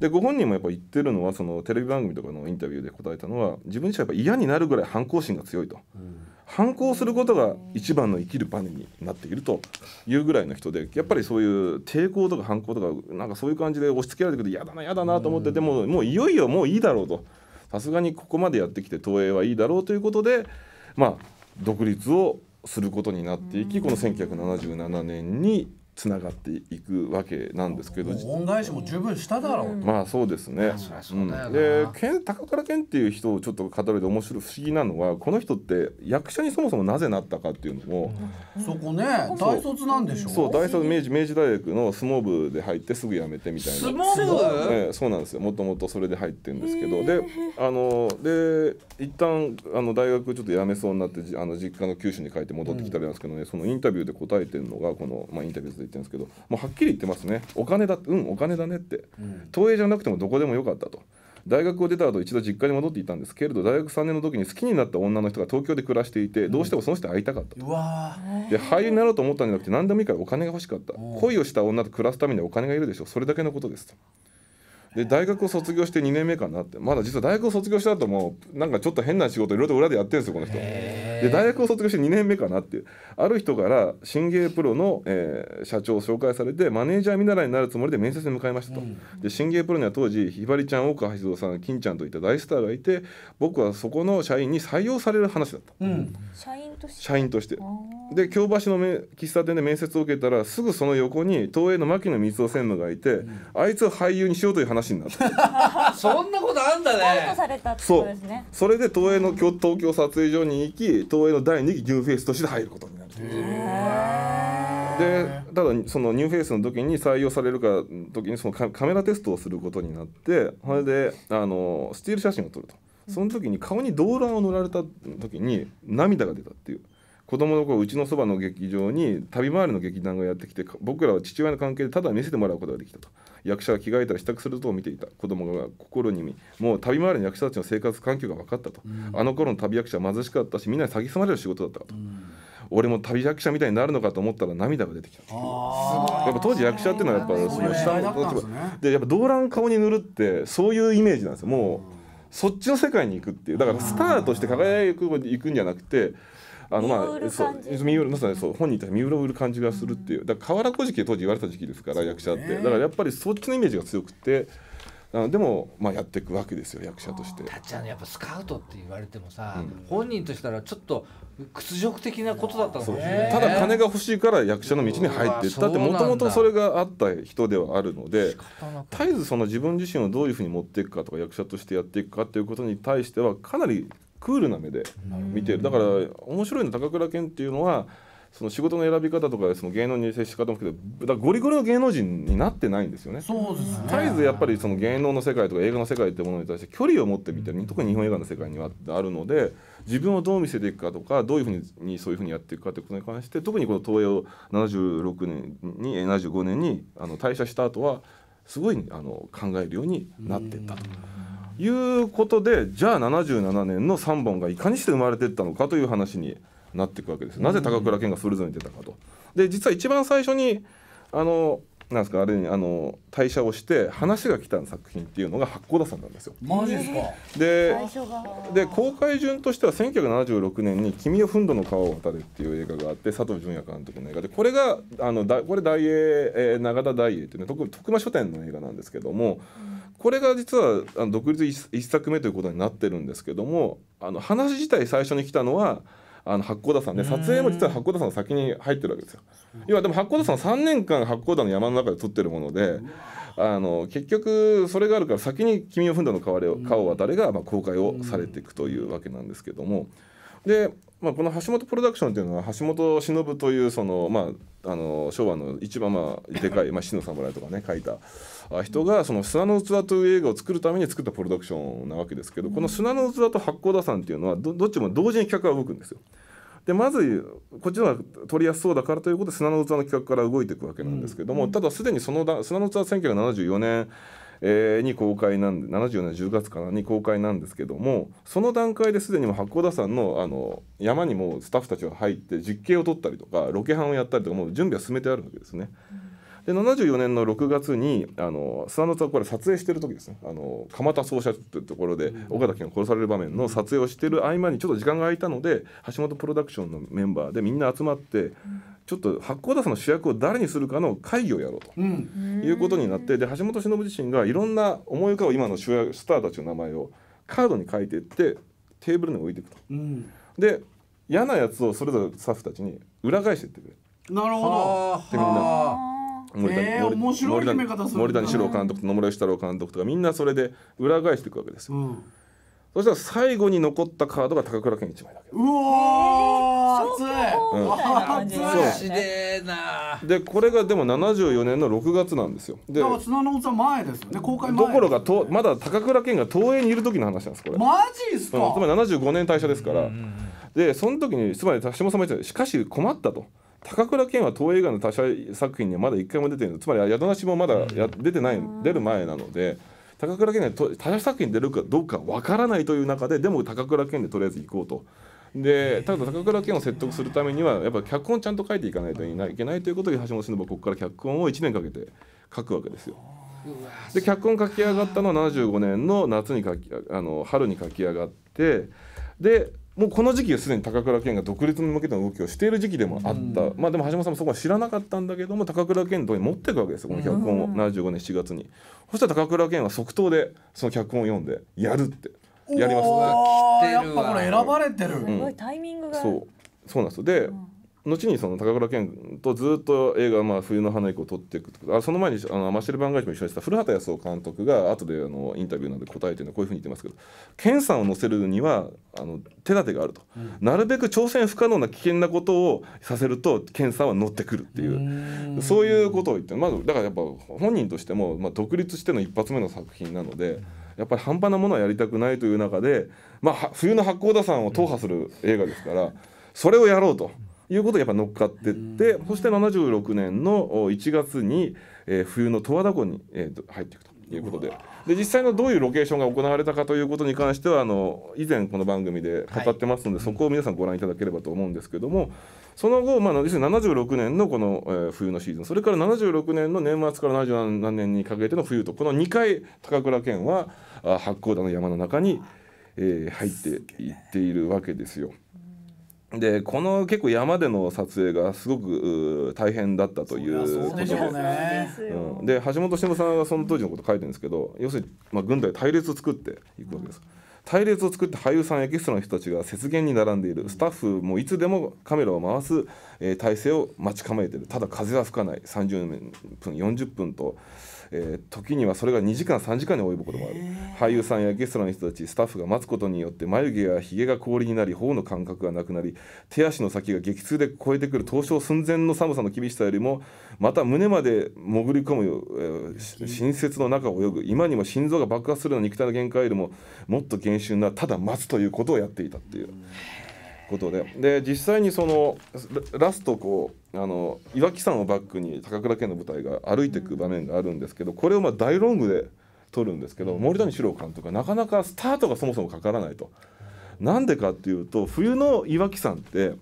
でご本人もやっぱ言ってるのはそのテレビ番組とかのインタビューで答えたのは自分自身はやっぱ嫌になるぐらい反抗心が強いと、うん、反抗することが一番の生きる場ネになっているというぐらいの人でやっぱりそういう抵抗とか反抗とかなんかそういう感じで押し付けられてくると嫌だな嫌だなと思ってて、うん、ももういよいよもういいだろうとさすがにここまでやってきて東映はいいだろうということでまあ独立をすることになっていきこの1977年につながっていくわけなんですけど恩返しも十分しただろう、まあそうですね。うん、で高倉健っていう人をちょっと語るで面白い不思議なのはこの人って役者にそもそもなぜなったかっていうのも、うん、そこね大卒なんでしょそう大卒明治明治大学の相撲部で入ってすぐ辞めてみたいな相撲部、えそうなんですよもともとそれで入ってるんですけどであので一旦あの大学ちょっと辞めそうになってあの実家の九州に帰って戻ってきたりなんですけどね、そのインタビューで答えてるのがこの、まあ、インタビューで言ってるんですけどもうはっきり言ってますねお金だうんお金だねって、うん、東映じゃなくてもどこでもよかったと。大学を出た後一度実家に戻っていたんですけれど大学3年の時に好きになった女の人が東京で暮らしていてどうしてもその人に会いたかった、うわで俳優になろうと思ったんじゃなくて何でもいいからお金が欲しかった恋をした女と暮らすためにはお金がいるでしょそれだけのことですと。で大学を卒業して2年目かなってまだ実は大学を卒業した後もなんかちょっと変な仕事いろいろと裏でやってるんですよこの人で大学を卒業して2年目かなってある人から新芸プロの、えー、社長を紹介されてマネージャー見習いになるつもりで面接に向かいましたと、うん、で新芸プロには当時ひばりちゃん大川橋蔵さん金ちゃんといった大スターがいて僕はそこの社員に採用される話だった、うん、社員として社員としてで京橋の喫茶店で面接を受けたらすぐその横に東映の牧野光雄専務がいて、うん、あいつを俳優にしようという話になった そんなことあんだねねそれで東映の東京撮影所に行き東映の第2期ニューフェイスとして入ることになるるとでただそのニューフェイスの時に採用されるか時にそのカメラテストをすることになってそれであのスチール写真を撮るとその時に顔に動乱を塗られた時に涙が出たっていう子供の頃うちのそばの劇場に旅回りの劇団がやってきて僕らは父親の関係でただ見せてもらうことができたと役者が着替えたり支度するとを見ていた子供が心に見もう旅回りの役者たちの生活環境が分かったと、うん、あの頃の旅役者は貧しかったしみんなに詐欺さまれる仕事だったと。う俺も旅役者みたいになるのかと思ったら涙が出てきたやっぱ当時役者っていうのはやっぱその下の立場でやっぱ動乱顔に塗るってそういうイメージなんですよもうそっちの世界に行くっていうだからスターとして輝く行くんじゃなくて。あのまあ、そうさにそう本人たち見売る感じがするっていうだから河原小敷当時言われた時期ですから役者ってだからやっぱりそっちのイメージが強くて。あのでも、まあ、やっていくわけですよ役者としてたっちゃんやっぱスカウトって言われてもさ、うん、本人としたらちょっと屈辱的なことだったのねただ金が欲しいから役者の道に入っていったってもともとそれがあった人ではあるので絶えずその自分自身をどういうふうに持っていくかとか役者としてやっていくかっていうことに対してはかなりクールな目で見てるだから面白いの高倉健っていうのはその仕事の選び方とかその芸能に接し方もけどだゴリゴリの芸能人になってないんですよね。そうですね絶えずやっぱりその芸能の世界とか映画の世界ってものに対して距離を持ってみたり特に日本映画の世界にはあるので自分をどう見せていくかとかどういうふうにそういうふうにやっていくかということに関して特にこの東映を76年に75年にあの退社した後はすごいあの考えるようになっていったと。いうことでじゃあ77年の3本がいかにして生まれていったのかという話になっていくわけです、なぜ高倉健がルズに出たかと。で実は一番最初にあのなんですかあれにあの退社をして話が来た作品っていうのが八甲田山なんですよ。マジですか。でで公開順としては1976年に君よ憤怒の川を渡れっていう映画があって佐藤純也監督の映画でこれがあのだこれ大英、えー、永田大英っていうね徳徳間書店の映画なんですけども、これが実はあの独立一作目ということになってるんですけどもあの話自体最初に来たのは。あの八甲田山ね撮影も実は八甲田山の先に入ってるわけですよ。要はでも八甲田山3年間八甲田の山の中で撮ってるもので。あの結局それがあるから先に「君を踏んだの川を川を渡れ」がまあ公開をされていくというわけなんですけどもで、まあ、この橋本プロダクションというのは橋本忍というその、まあ、あの昭和の一番まあでかい「まあ、死の侍」とかね書いた。人がその砂の器という映画を作るために作ったプロダクションなわけですけど、この砂の器と八甲田山っていうのはどっちも同時に企画が動くんですよ。でまずこっちの方が取りやすそうだからということで砂の器の企画から動いていくわけなんですけども、ただすでにその砂の器は1974年に公開なんで74年10月からに公開なんですけどもその段階ですでにも八甲田山のあの山にもスタッフたちが入って実験を取ったりとかロケハンをやったりとかもう準備は進めてあるわけですね。うんで74年の6月にあのスワノツはこれ撮影してる時ですねあの蒲田総社というところで岡崎が殺される場面の撮影をしてる合間にちょっと時間が空いたので橋本プロダクションのメンバーでみんな集まって。ちょっと八甲田さんの主役を誰にするかの会議をやろうと、うん、いうことになってで橋本忍自身がいろんな思い浮かぶ今の主役スターたちの名前をカードに書いていってテーブルに置いていくと、うん、で嫌なやつをそれぞれスタッフたちに裏返していってくれなるほどってみんな森田、えー、面白い決め方する森谷史郎監督と野村義太郎監督とかみんなそれで裏返していくわけですよ、うん、そしたら最後に残ったカードが高倉健一枚だけうお熱い、うん、熱いででこれがでも74年の6月なんですよだから砂の王は前ですよね公開前、ね、ころがとまだ高倉健が東映にいる時の話なんですこれマジっすか、うん、つまり75年退社ですから、でその時につまり田島さんも言ってたしかし困ったと。高倉健は東映画の他社作品にはまだ一回も出てるつまり宿なしもまだや出てない、出る前なので高倉健は他社作品出るかどうかわからないという中ででも高倉健でとりあえず行こうと。でただ高倉健を説得するためにはやっぱ脚本ちゃんと書いていかないといけないということで橋本忍はここから脚本を1年かけて書くわけですよ。で脚本書き上がったのは75年の夏に書きあの春に書き上がってでもうこの時期はすでに高倉健が独立に向けての動きをしている時期でもあった、うん、まあでも橋本さんもそこは知らなかったんだけども高倉健のに持っていくわけですよこの脚本を、うん、75年7月にそしたら高倉健は即答でその脚本を読んでやるってやりますねやっぱこれ選ばれてる、すごいタイミングがそうそうなんですよで、うん、後にその高倉健とずっと映画「まあ、冬の花子」を撮っていくあその前にあのマシェル・バンガイも一緒にした古畑康夫監督が後であのインタビューなんで答えてるのはこういうふうに言ってますけど健さんを乗せるにはあの手立てがあると、うん、なるべく挑戦不可能な危険なことをさせると健さんは乗ってくるっていうそういうことを言ってまずだからやっぱ本人としても、まあ、独立しての一発目の作品なので。やっぱり半端なものはやりたくないという中で、まあ、冬の八甲田山を踏破する映画ですから、それをやろうと。いうことがやっぱ乗っかってって、そして76年の1月に、えー、冬の十和田湖に、えー、入っていくということで。で実際のどういうロケーションが行われたかということに関してはあの以前この番組で語ってますので、はい、そこを皆さんご覧いただければと思うんですけどもその後、まあ、要するに76年のこの、えー、冬のシーズンそれから76年の年末から77年にかけての冬とこの2回高倉健は八甲田の山の中に、えー、入っていっているわけですよ。でこの結構山での撮影がすごく大変だったということでで,、うん、で橋本忍さんがその当時のこと書いてるんですけど要するに、まあ、軍隊隊列を作っていくわけです。隊列を作って俳優さんエキストラの人たちが雪原に並んでいるスタッフもいつでもカメラを回す、えー、体制を待ち構えているただ風は吹かない30分40分とえー、時にはそれが2時間3時間に及ぶこともある俳優さんやゲストの人たちスタッフが待つことによって眉毛やひげが氷になり頬の感覚がなくなり手足の先が激痛で超えてくる凍傷寸前の寒さの厳しさよりもまた胸まで潜り込む、えー、新雪の中を泳ぐ今にも心臓が爆発するような肉体の限界よりももっと厳峻なただ待つということをやっていたっていう。ことでで実際にそのラストこうあの岩木山をバックに高倉健の舞台が歩いていく場面があるんですけどこれをまあ大ロングで撮るんですけど森谷史郎監督はなかなかスタートがそもそもかからないと。なんでかっていうと冬の岩木山って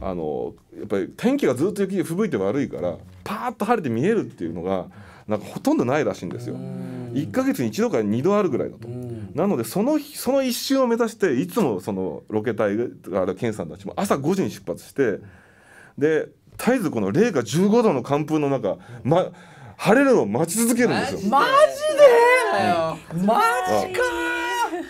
あのやっぱり天気がずっと雪で吹雪いて悪いからパーッと晴れて見えるっていうのが。なんかほとんどないらしいんですよ。1ヶ月に1度から2度あるぐらいだと。なのでそのその一周を目指していつもそのロケ隊が健さんたちも朝5時に出発してで絶えずこの零下15度の寒風の中、ま、晴れるのを待ち続けるんですよ。マジで、うん、マジか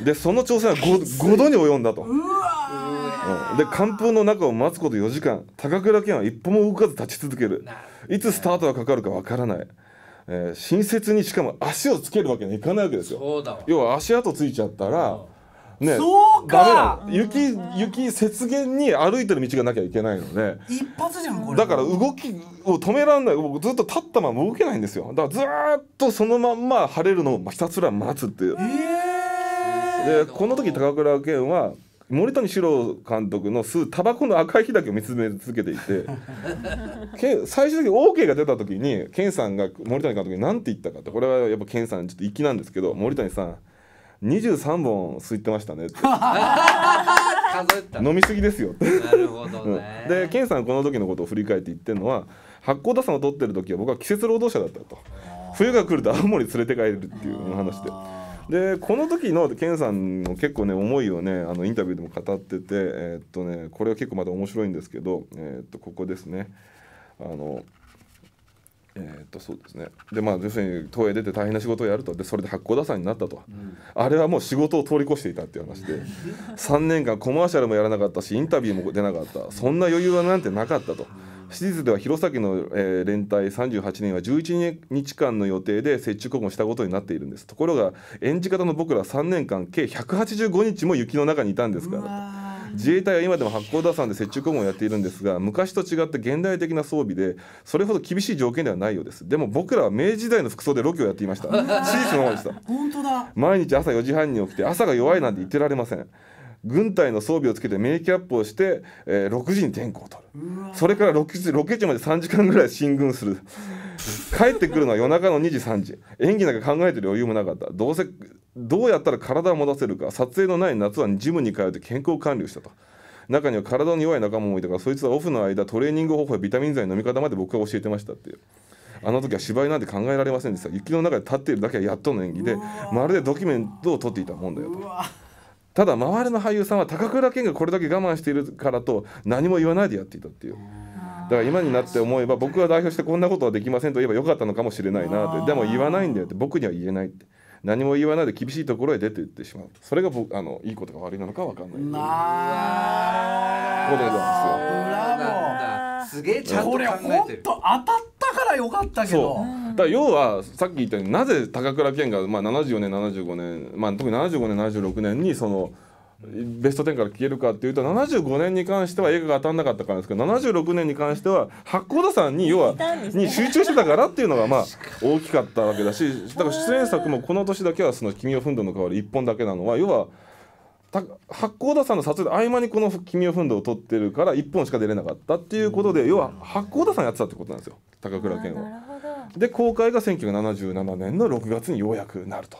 でその挑戦は 5, 5度に及んだと。うん、で寒風の中を待つこと4時間高倉健は一歩も動かず立ち続けるいつスタートがかかるかわからないえー、親切にしかも足をつけるわけにはいかないわけですよ要は足跡ついちゃったら、ね、そうか雪雪雪原に歩いてる道がなきゃいけないので一発じゃんこれだから動きを止めらんない僕ずっと立ったまま動けないんですよだからずっとそのまんま晴れるのをひたすら待つっていう、えー、でこの時高倉健は森谷史郎監督の吸うタバコの赤い火だけを見つめ続けていて 最終的に OK が出た時に健さんが森谷監督に何て言ったかってこれはやっぱ健さんちょっと粋なんですけど森谷さん23本吸ってましたねって飲みすぎですよなるほど、ねうん、で健さんこの時のことを振り返って言ってるのは八甲田山を取ってる時は僕は季節労働者だったと冬が来ると青森連れて帰るっていう話で。でこの時の健さんの結構ね思いをねあのインタビューでも語ってて、えー、っとね、これは結構また面白いんですけど、えー、っとここですねあのえー、っとそうですねでまあ要するに東映出て大変な仕事をやるとでそれで八甲田山になったと、うん、あれはもう仕事を通り越していたっていう話で3 年間コマーシャルもやらなかったしインタビューも出なかったそんな余裕はなんてなかったと。史実では弘前の、えー、連帯38人は11日間の予定で接中顧問したことになっているんですところが演じ方の僕ら3年間計185日も雪の中にいたんですから自衛隊は今でも発甲打算で接中顧問をやっているんですが昔と違って現代的な装備でそれほど厳しい条件ではないようですでも僕らは明治時代の服装でロケをやっていました史実 のままでした本当だ毎日朝4時半に起きて朝が弱いなんて言ってられません軍隊の装備をつけてメイキャップをして、えー、6時に天候を取るそれからロケ地まで3時間ぐらい進軍する帰ってくるのは夜中の2時3時演技なんか考えてる余裕もなかったどうせどうやったら体を持たせるか撮影のない夏はジムに通って健康管理をしたと中には体の弱い仲間もいたからそいつはオフの間トレーニング方法やビタミン剤の飲み方まで僕が教えてましたっていう。あの時は芝居なんて考えられませんでした雪の中で立っているだけはやっとの演技でまるでドキュメントを撮っていたもんだよとただ周りの俳優さんは高倉健がこれだけ我慢しているからと何も言わないでやっていたっていう。だから今になって思えば僕が代表してこんなことはできませんと言えばよかったのかもしれないなってでも言わないんだよって僕には言えないって。何も言わないで厳しいところへ出て言ってしまうそれが僕あのいいことか悪いなのか分かんないなことなんですよすげえちゃんと考えてる当たったからよかったけどだ要はさっき言ったようになぜ高倉健が、まあ、74年75年、まあ、特に75年76年にその。ベスト10から消えるかっていうと75年に関しては映画が当たんなかったからですけど76年に関しては八甲田さんに要はに集中してたからっていうのがまあ大きかったわけだしだから出演作もこの年だけは「その君をふんどの代わり」1本だけなのは要は。八甲田さんの撮影で合間にこの「君をふんど」を撮ってるから1本しか出れなかったっていうことで要は八甲田さんやってたってことなんですよ高倉健は。で公開が1977年の6月にようやくなると。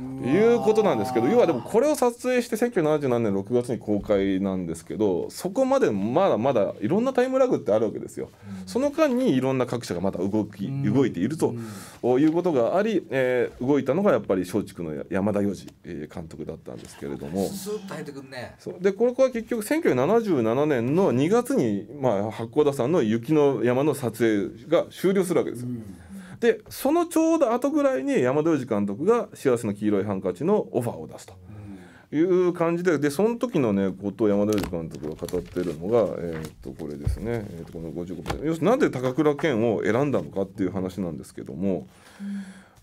いうことなんですけど要はでもこれを撮影して1977年6月に公開なんですけどそこまでまだまだいろんなタイムラグってあるわけですよ。その間にいろんな各社がまた動き動いているということがあり、えー、動いたのがやっぱり松竹の山田洋次監督だったんですけれども。スッと入ってくね。でこれは結局1977年の2月にまあ八甲田山の雪の山の撮影が終了するわけですよ。うんでそのちょうど後ぐらいに山田洋次監督が「幸せの黄色いハンカチ」のオファーを出すと。いう感じででその時のねことを山田洋次監督が語ってるのが、えー、とこれですね、えー、とこの55要するになんで高倉健を選んだのかっていう話なんですけども。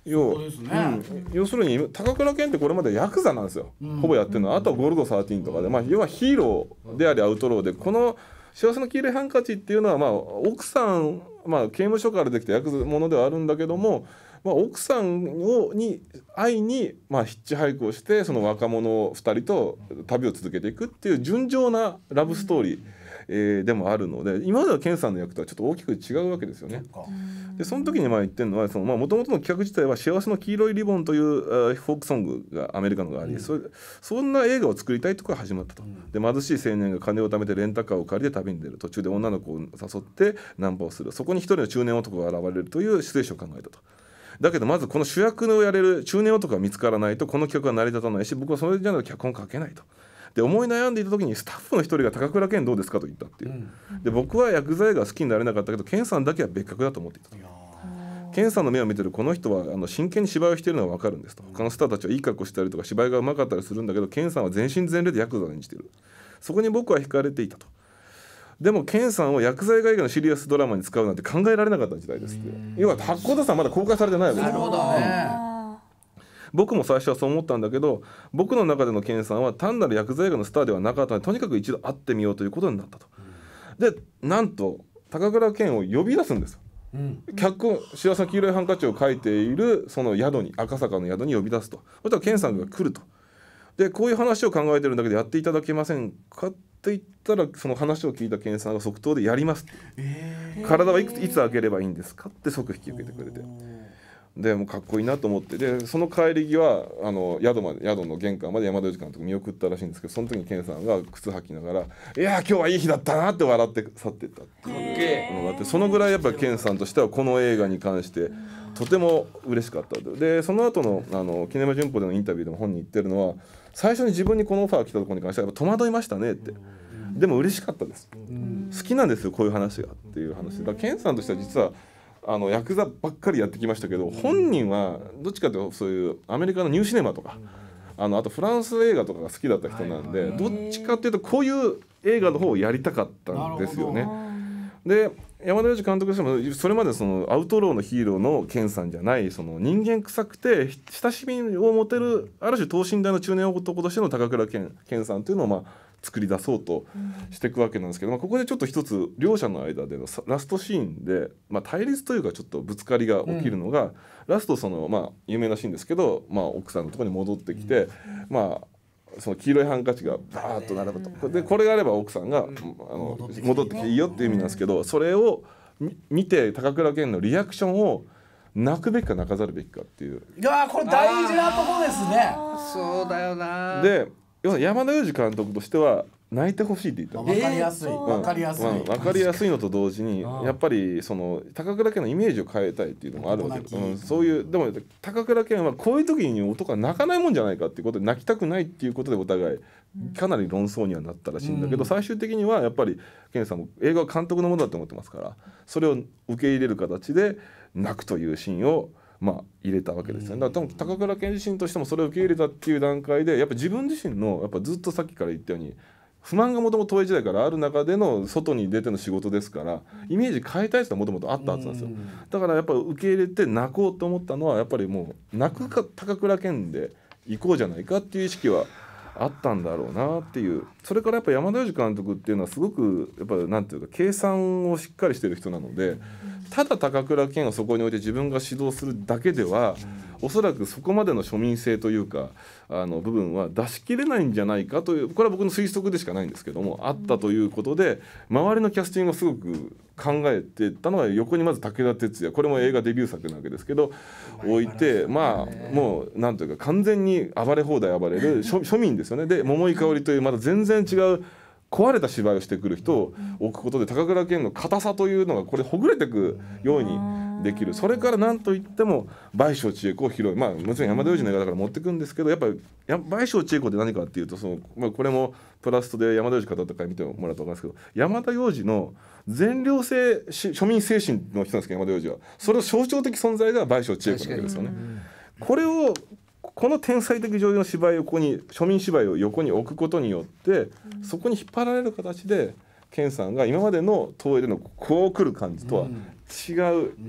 要、ねうん、要するに高倉健ってこれまでヤクザなんですよ、うん、ほぼやってるのはあとは「ゴルド13」とかで、まあ、要はヒーローでありアウトローでこの「幸せの黄色いハンカチ」っていうのは、まあ、奥さんまあ、刑務所からできた薬物ではあるんだけども、まあ、奥さんをに会いに、まあ、ヒッチハイクをしてその若者2人と旅を続けていくっていう純情なラブストーリー。えー、でもあるので今までの健さんの役とはちょっと大きく違うわけですよね。でその時にまあ言ってるのはもともとの企画自体は「幸せの黄色いリボン」というフォークソングがアメリカのがあり、うん、そそんな映画を作りたいとこが始まったと。で貧しい青年が金を貯めてレンタカーを借りて旅に出る途中で女の子を誘ってナンパをするそこに一人の中年男が現れるというシチュエーションを考えたと。だけどまずこの主役をやれる中年男が見つからないとこの企画は成り立たないし僕はそれじゃなく脚本書けないと。で思い悩んでいた時にスタッフの一人が高倉健どうですかと言ったっていう、で僕は薬剤が好きになれなかったけど健さんだけは別格だと思っていたと。健さんの目を見てるこの人はあの真剣に芝居をしているのは分かるんですと他のスターたちはいい格好したりとか芝居がうまかったりするんだけど健さんは全身全霊でヤクザを演じてるそこに僕は惹かれていたとでも健さんを薬剤外科のシリアスドラマに使うなんて考えられなかった時代ですって要は八甲田さんまだ公開されてないわけですよ。僕も最初はそう思ったんだけど僕の中での研さんは単なる薬剤映画のスターではなかったのでとにかく一度会ってみようということになったと。でなんと高倉健を呼び出すんですうん、脚本「幸せの黄色いハンカチ」を書いているその宿に赤坂の宿に呼び出すとそしたら健さんが来ると。でこういう話を考えてるんだけどやっていただけませんかって言ったらその話を聞いた健さんが即答で「やります」えー、体はいついつればいいんですか?」って即引き受けてくれて。でもかっこいいなと思ってでその帰り際あの宿まで宿の玄関まで山田裕二監督見送ったらしいんですけどその時に健さんが靴履きながら「いや今日はいい日だったな」って笑って去ってったっていうのがあってそのぐらいやっぱ健さんとしてはこの映画に関してとても嬉しかったでその後のあのキネマ旬報でのインタビューでも本人言ってるのは最初に自分にこのオファー来たところに関しては戸惑いましたねって。でも嬉しかったです、好きなんですよこういう話がっていう話だから健さんとしては実はあのヤクザばっかりやってきましたけど、本人はどっちかというとそういうアメリカのニューシネマとか、あのあとフランス映画とかが好きだった人なんで、どっちかというとこういう映画の方をやりたかったんですよね。で山田洋次監督としてもそれまでそのアウトローのヒーローの健さんじゃないその人間臭くて親しみを持てるある種等身大の中年男としての高倉健健さんというのをまあ作り出そうとしていくわけなんですけど、まあ、ここでちょっと一つ両者の間でのラストシーンで、まあ、対立というかちょっとぶつかりが起きるのが、うん、ラストその、まあ、有名なシーンですけど、まあ、奥さんのところに戻ってきて、うん、まあその黄色いハンカチがバーッと並ぶと、でこれがあれば奥さんが、うん、あの戻ってきていいよっていう意味なんですけど、それを見て高倉健のリアクションを泣くべきか泣かざるべきかっていういやこれ大事なとこですねそうだよなで要は山田裕二監督としては泣いてほしいって言ったわ、かりやすいわ、うん、かりやすい、うん、分かりやすいのと同時にやっぱりその高倉健のイメージを変えたいっていうのもあるわけ、うん、そういうでも高倉健はこういう時に男は泣かないもんじゃないかっていうことで泣きたくないっていうことでお互いかなり論争にはなったらしいんだけど、最終的にはやっぱり健さんも映画は監督のものだと思ってますからそれを受け入れる形で泣くというシーンを。まあ、入れたわけですよねだから多分高倉健自身としてもそれを受け入れたっていう段階でやっぱ自分自身のやっぱずっとさっきから言ったように不満がもともと東映時代からある中での外に出ての仕事ですからイメージ変えたいってもともとあったはずなんですよだからやっぱ受け入れて泣こうと思ったのはやっぱりもう泣くか高倉健で行こうじゃないかっていう意識はあったんだろうなっていうそれからやっぱ山田洋次監督っていうのはすごくやっぱなんていうか計算をしっかりしてる人なので。うんただ高倉健をそこに置いて自分が指導するだけでは、おそらくそこまでの庶民性というかあの部分は出し切れないんじゃないかというこれは僕の推測でしかないんですけどもあったということで周りのキャスティングをすごく考えてたのが横にまず武田鉄矢これも映画デビュー作なわけですけど置いてまあもう何というか完全に暴れ放題暴れる庶 民ですよねで桃井香りというまた全然違う。壊れた芝居をしてくる人を置くことで高倉健の硬さというのがこれほぐれてくようにできるそれから何といっても倍賞千恵子を拾いまあもちろん山田洋次の映画だから持ってくんですけどやっぱり倍賞千恵子って何かっていうとその、まあ、これもプラストで山田洋次語った回見てもらうと思いまんですけど山田洋次の全寮制庶民精神の人なんですけど山田洋次はそれを象徴的存在が倍賞千恵子なわけですよね。これをこの天才的女優の芝居をここに庶民芝居を横に置くことによって、そこに引っ張られる形で健さんが今までの東映でのこう来る感じとは違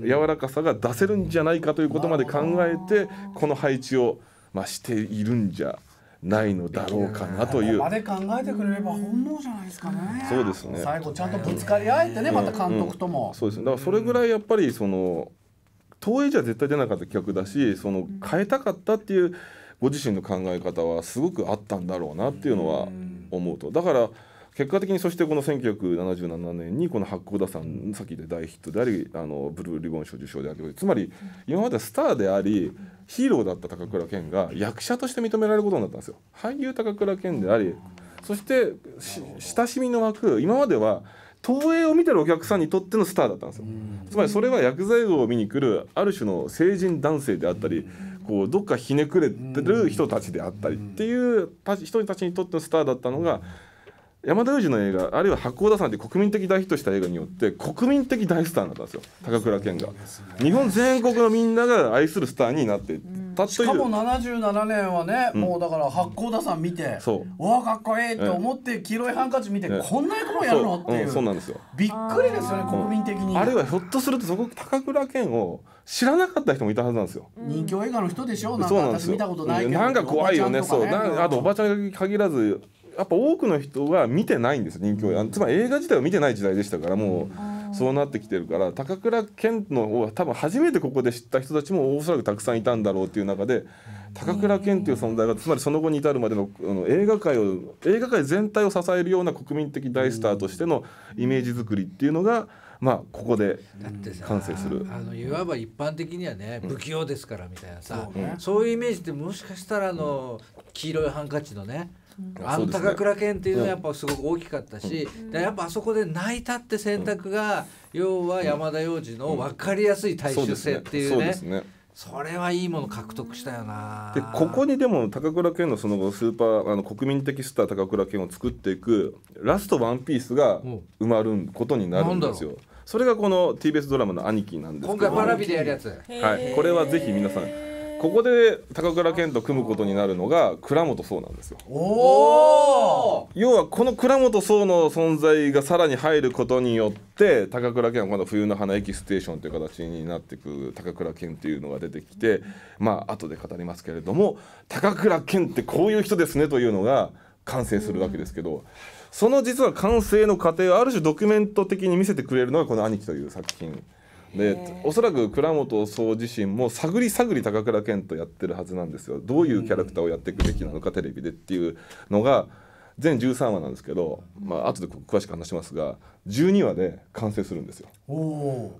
う柔らかさが出せるんじゃないかということまで考えてこの配置を、まあ、しているんじゃないのだろうかなという。あれ考えてくれれば本能じゃないですかね。そうですね。最後ちゃんとぶつかり合えてね、また監督とも。うんうん、そうですね。だからそれぐらいやっぱりその東映じゃ絶対出なかった企画だしその変えたかったっていうご自身の考え方はすごくあったんだろうなっていうのは思うと。だから結果的にそしてこの1977年にこの八甲田さん先で大ヒットでありあのブルーリボン賞受賞でありつまり今までスターでありヒーローだった高倉健が役者として認められることになったんですよ。俳優高倉健でありそして親しみの枠今までは東映を見てるお客さんにとってのスターだったんですよ。つまりそれは薬剤王を見に来るある種の成人男性であったりこうどっかひねくれてる人たちであったりっていう人たちにとってのスターだったのが山田裕二の映画あるいは八甲田っで国民的大ヒットした映画によって国民的大スターになったんですよ高倉健が。日本全国のみんなが愛するスターになって。たとしかも77年はね、うん、もうだから八甲田さん見てそうわかっこいいって思って黄色いハンカチ見て、ええ、こんな役もやるのっていう、そうなんですよびっくりですよね国民的に、あるいはひょっとするとそこ高倉健を知らなかった人もいたはずなんですよ。人気映画の人でしょう。なんか私見たことないけど。なんか怖いよね。ねそう。なあとおばちゃんに限らずやっぱ多くの人は見てないんです人気映画、つまり映画自体を見てない時代でしたからもう。そうなってきてるから高倉健の方は多分初めてここで知った人たちもおそらくたくさんいたんだろうっていう中で高倉健という存在がつまりその後に至るまでのあの映画界を映画界全体を支えるような国民的大スターとしてのイメージ作りっていうのが、まあ、ここで完成するあのいわば一般的にはね不器用ですからみたいなさ、うん、そういうイメージってもしかしたらあの黄色いハンカチのねあの高倉健っていうのはやっぱすごく大きかったし、でやっぱあそこで泣いたって選択が、要は山田洋次の分かりやすい大衆性っていうね。それはいいもの獲得したよなでここにでも高倉健のその後スーパーあの国民的スター高倉健を作っていくラストワンピースが埋まることになるんですよ。それがこの TBS ドラマの兄貴なんです今回パラビでやるやつ、はい、これはぜひ皆さんここで高倉健と組むことになるのが倉本壮なんですよ。要はこの倉本壮の存在がさらに入ることによって高倉健はこの「冬の花エキステーションという形になっていく高倉健っていうのが出てきてまあ後で語りますけれども高倉健ってこういう人ですねというのが完成するわけですけど。その実は完成の過程をある種ドキュメント的に見せてくれるのがこの「兄貴」という作品でおそらく倉本総自身も探り探り高倉健とやってるはずなんですよどういうキャラクターをやっていくべきなのかテレビでっていうのが全13話なんですけど、まあ後で詳しく話しますが12話で完成するんですよ。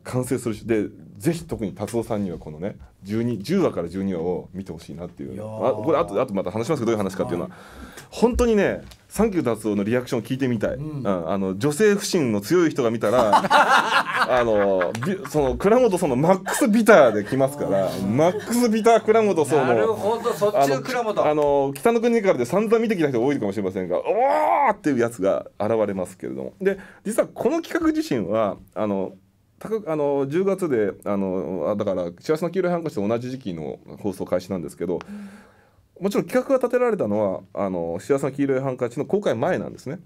完成するしでぜひ特に達夫さんにはこのね12 10話から12話を見てほしいなっていうあこれあとあとまた話しますけどどういう話かっていうのは、はい、本当にねサンキュー達夫のリアクション聞いてみたい、うんうん、あの女性不信の強い人が見たら あのその倉本さんのマックスビターで来ますからマックスビター倉本さんののあの北の国からで散々見てきた人多いかもしれませんがおおっていうやつが現れますけれどもで実はこの企画自身はあのたかあの10月であのだから「幸せな黄色いハンコチ」と同じ時期の放送開始なんですけど、うんもちろん企画が立てられたのはあの幸せな黄色いハンカチの公開前なんですね。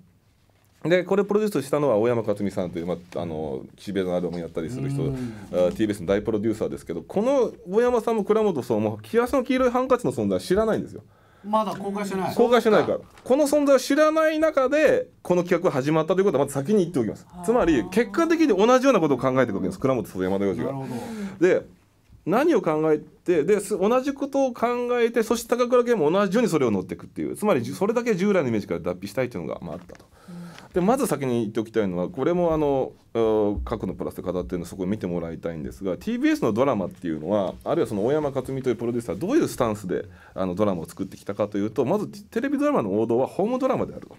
でこれプロデュースしたのは大山克美さんという、まあ、あの岸辺のアルバムやったりする人、うん、TBS の大プロデューサーですけどこの大山さんも倉本さんも「冷やの黄色いハンカチ」の存在知らないんですよ。まだ公開してない公開してないからこの存在を知らない中でこの企画が始まったということはまず先に言っておきますつまり結果的に同じようなことを考えていくわけです倉本と山田洋次が。で何を考えてで同じことを考えてそして高倉健も同じようにそれを乗っていくっていうつまりそれだけ従来のイメージから脱皮したいというのが、まあ、ったと。でまず先に言っておきたいのはこれもあの過去のプラスで語ってるのそこを見てもらいたいんですが TBS のドラマっていうのはあるいはその大山克実というプロデューサーどういうスタンスであのドラマを作ってきたかというとまずテレビドラマの王道はホームドラマであると。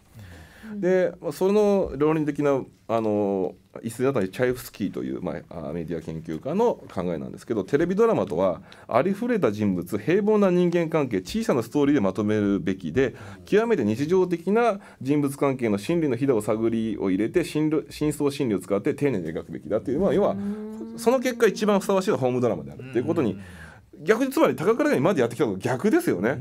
でその論理的なあの一子だったりチャイフスキーという、まあ、メディア研究家の考えなんですけどテレビドラマとはありふれた人物平凡な人間関係小さなストーリーでまとめるべきで極めて日常的な人物関係の心理のひだを探りを入れて真相心理を使って丁寧に描くべきだというのは要はその結果一番ふさわしいのはホームドラマであるっていうことに。逆につまり高倉が今までやってきたこと逆ですよね。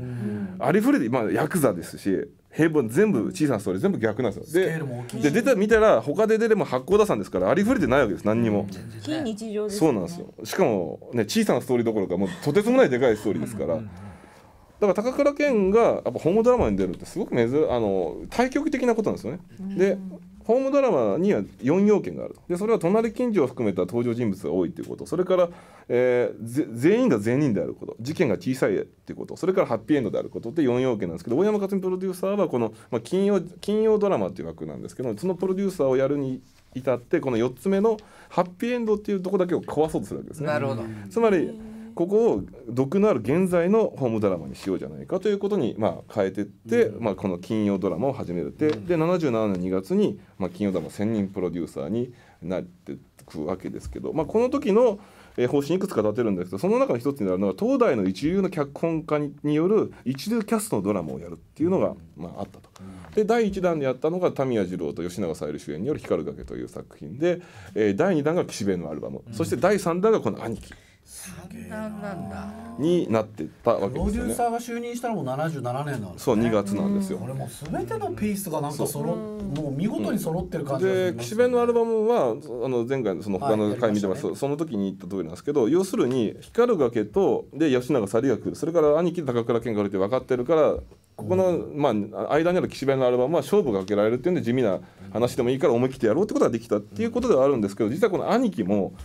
ありふれて、まあ、ヤクザですし平凡全部小さなストーリー全部逆なんですよでで出た見たら他で出ても八甲田んですからありふれてないわけです何にも、非日常です、そうなんですよしかもね小さなストーリーどころかもうとてつもないでかいストーリーですからだから高倉健がやっぱホームドラマに出るってすごく珍あの対極的なことなんですよね。でホームドラマには4要件があるでそれは隣近所を含めた登場人物が多いということそれから、えー、全員が全人であること事件が小さいということそれからハッピーエンドであることって4要件なんですけど大山克実プロデューサーはこの、まあ、金曜金曜ドラマっていう枠なんですけどそのプロデューサーをやるに至ってこの4つ目のハッピーエンドっていうとこだけを壊そうとするわけですね。なるほどつまりここを毒のある現在のホームドラマにしようじゃないかということに、まあ、変えていって、うん、まあ、この金曜ドラマを始めるで,、うん、77年2月に、まあ、金曜ドラマ1 0人プロデューサーになってくわけですけど、まあ、この時のえー、方針いくつか立てるんですけどその中の一つになるのが東大の一流の脚本家による一流キャストのドラマをやるっていうのが、まあ、あったと。で第1弾でやったのが田宮二郎と吉永小百合主演による「光る崖」という作品で、えー、第2弾が岸辺のアルバム、うん、そして第3弾がこの「兄貴」三段なんだになってたわけですよねプロデューサーが就任したのも77年なんです、ね、そう2月なんですよこれもう全てのピースがなんかそろもう見事に揃ってる感じ、ねで岸辺のアルバムはあの前回のその他の回見てます、はいね、その時に言った通りなんですけど要するに光がけとで吉永去りが来るそれから兄貴高倉健がいるって分かってるからここの、まあ、間にある岸辺のアルバムは勝負がかけられるっていうんで地味な話でもいいから思い切ってやろうってことができたっていうことではあるんですけど実はこの兄貴も「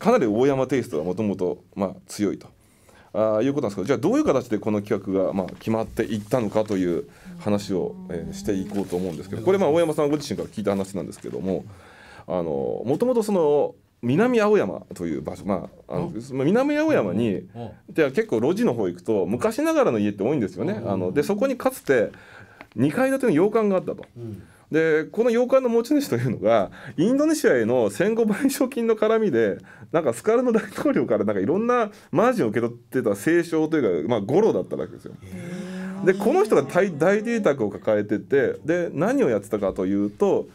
かなり大山テイストがもともと強いとあいうことなんですけどじゃあどういう形でこの企画がまあ決まっていったのかという話を、えー、していこうと思うんですけどこれまあ大山さんご自身から聞いた話なんですけどももともとその南青山という場所、まあ、あの南青山にでは結構路地の方行くと昔ながらの家って多いんですよね。あのでそこにかつて2階建ての洋館があったと。うんでこの洋館の持ち主というのがインドネシアへの戦後賠償金の絡みでなんかスカルノ大統領からなんかいろんなマージンを受け取ってた清少というか、まあ、五郎だったわけですよ。でこの人が大大邸宅を抱えててで何をやってたかというと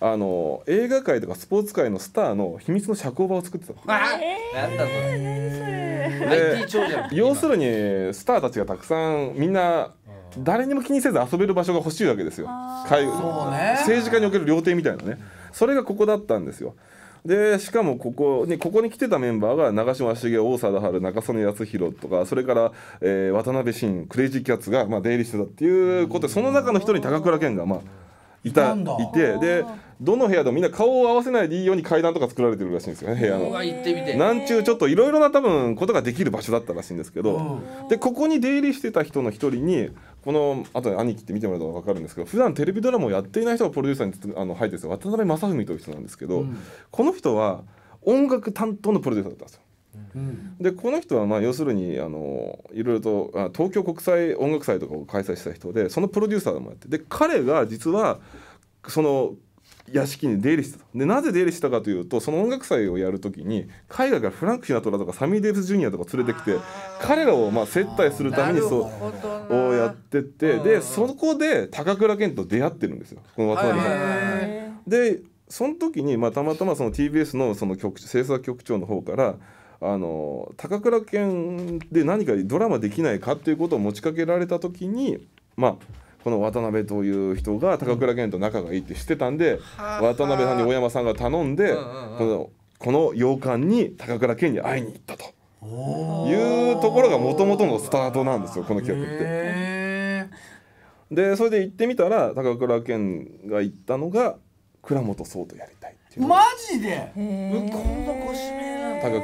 あの映画界とかスポーツ界のスターの秘密の社交場を作ってたあ、えー、要するにスターたちがたくさんみんな誰にも気にせず遊べる場所が欲しいわけですよ、ね、政治家における料亭みたいなねそれがここだったんですよ。でしかもここにここに来てたメンバーが長嶋茂雄大貞治中曽根康弘とかそれから、えー、渡辺晋クレイジーキャッツが、まあ、出入りしてたっていうことでその中の一人に高倉健が、まあ、いたいてでどの部屋でもみんな顔を合わせないでいいように階段とか作られてるらしいんですよね部屋の。なんちゅうちょっといろいろな多分ことができる場所だったらしいんですけど、でここに出入りしてた人の一人にこの後兄貴って見てもらうと分かるんですけど普段テレビドラマをやっていない人がプロデューサーにあの入ってるんですよ渡辺正文という人なんですけど、うん、この人は音楽担当のプロデューサーだったんですよ。うん、でこの人はまあ要するにあのいろいろと東京国際音楽祭とかを開催した人でそのプロデューサーでもやってで彼が実はその屋敷に出入りしたでなぜ出入りしたかというとその音楽祭をやるときに海外からフランク・シナトラとかサミー・デイズス・ジュニアとか連れてきて彼らをまあ接待するためにそうをやっててでそこで高倉健と出会ってるんですよこの渡辺さん。でその時に、まあ、たまたまその TBS のその局制作局長の方からあの高倉健で何かドラマできないかっていうことを持ちかけられた時にまあこの渡辺という人が高倉健と仲がいいって知ってたんで、渡辺さんに大山さんが頼んで、このこの洋館に高倉健に会いに行ったと。いうところがもともとのスタートなんですよこの企画って。でそれで行ってみたら高倉健が行ったのが倉本壮とやりたいっていうマジで高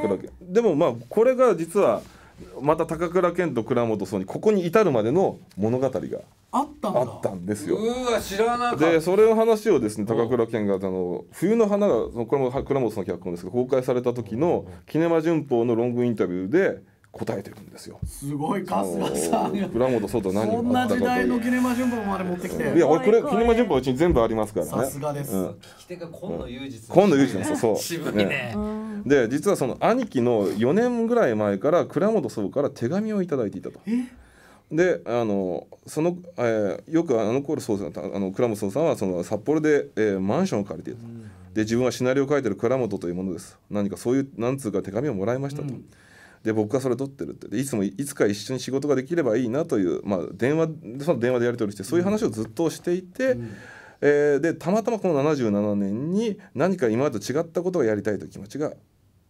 倉健でもまあこれが実はまた高倉健と倉本壮にここに至るまでの物語があったんですよ。でそれの話をですね高倉健があの「冬の花が」がこれも倉本さんの脚本ですけど公開された時のキネマ旬報のロングインタビューで答えてるんですよすごい春日さん倉本外何そんな時代のキネマ旬報まで持ってきていや俺これキネマ旬報うちに全部ありますからねさすがです、うん、聞き手が今野裕二今野裕二そう渋いね、ね、で実はその兄貴の4年ぐらい前から倉本総から手紙を頂いていたとであのその、えー、よくあの頃そうあの倉本総さんはその札幌で、えー、マンションを借りていた、うん、で自分はシナリオを書いてる倉本というものです何かそういう何通か手紙をもらいましたと、うんで僕がそれ取ってるっていつもいつか一緒に仕事ができればいいなという、まあ、電話その電話でやり取りしてそういう話をずっとしていて。うんえー、でたまたまこの77年に何か今までと違ったことをやりたいという気持ちが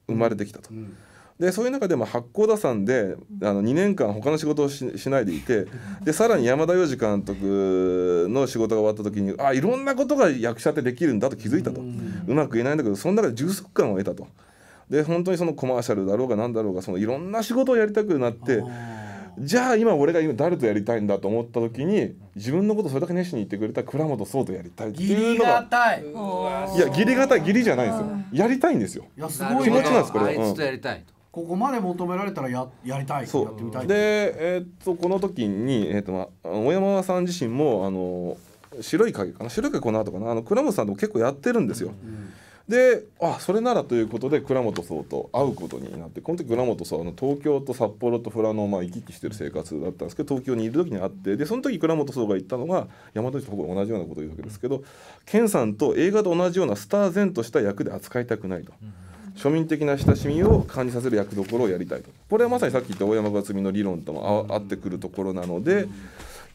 生まれてきたと。うん、でそういう中でも八甲田山であの2年間他の仕事をしないでいてでさらに山田洋次監督の仕事が終わった時にあいろんなことが役者ってできるんだと気づいたと、ううまく言えないんだけどその中で充足感を得たと。で本当にそのコマーシャルだろうが何だろうがそのいろんな仕事をやりたくなってじゃあ今俺が今誰とやりたいんだと思った時に自分のことそれだけ熱心に言ってくれた倉本壮とやりたいっていうのがいやギリがたいギリじゃないですよやりたいんですよいやすごい、ね、気持ちなんですこれ、つとやりたいここまで求められたらややりたいそうやってみたいでえー、っとこの時に、えー、っとまあ、小山さん自身もあの白い影かな白い影この後かなあの倉本さんとも結構やってるんですよ、うんうんであそれならということで倉本壮と会うことになってこの時倉本壮は東京と札幌と富良野をまあ行き来してる生活だったんですけど東京にいる時に会ってでその時倉本壮が言ったのが山戸氏とほぼ同じようなことを言うわけですけど健さんと映画と同じようなスター前とした役で扱いたくないと。庶民的な親しみを感じさせる役どころをやりたいとこれはまさにさっき言った大山克実の理論とも合ってくるところなので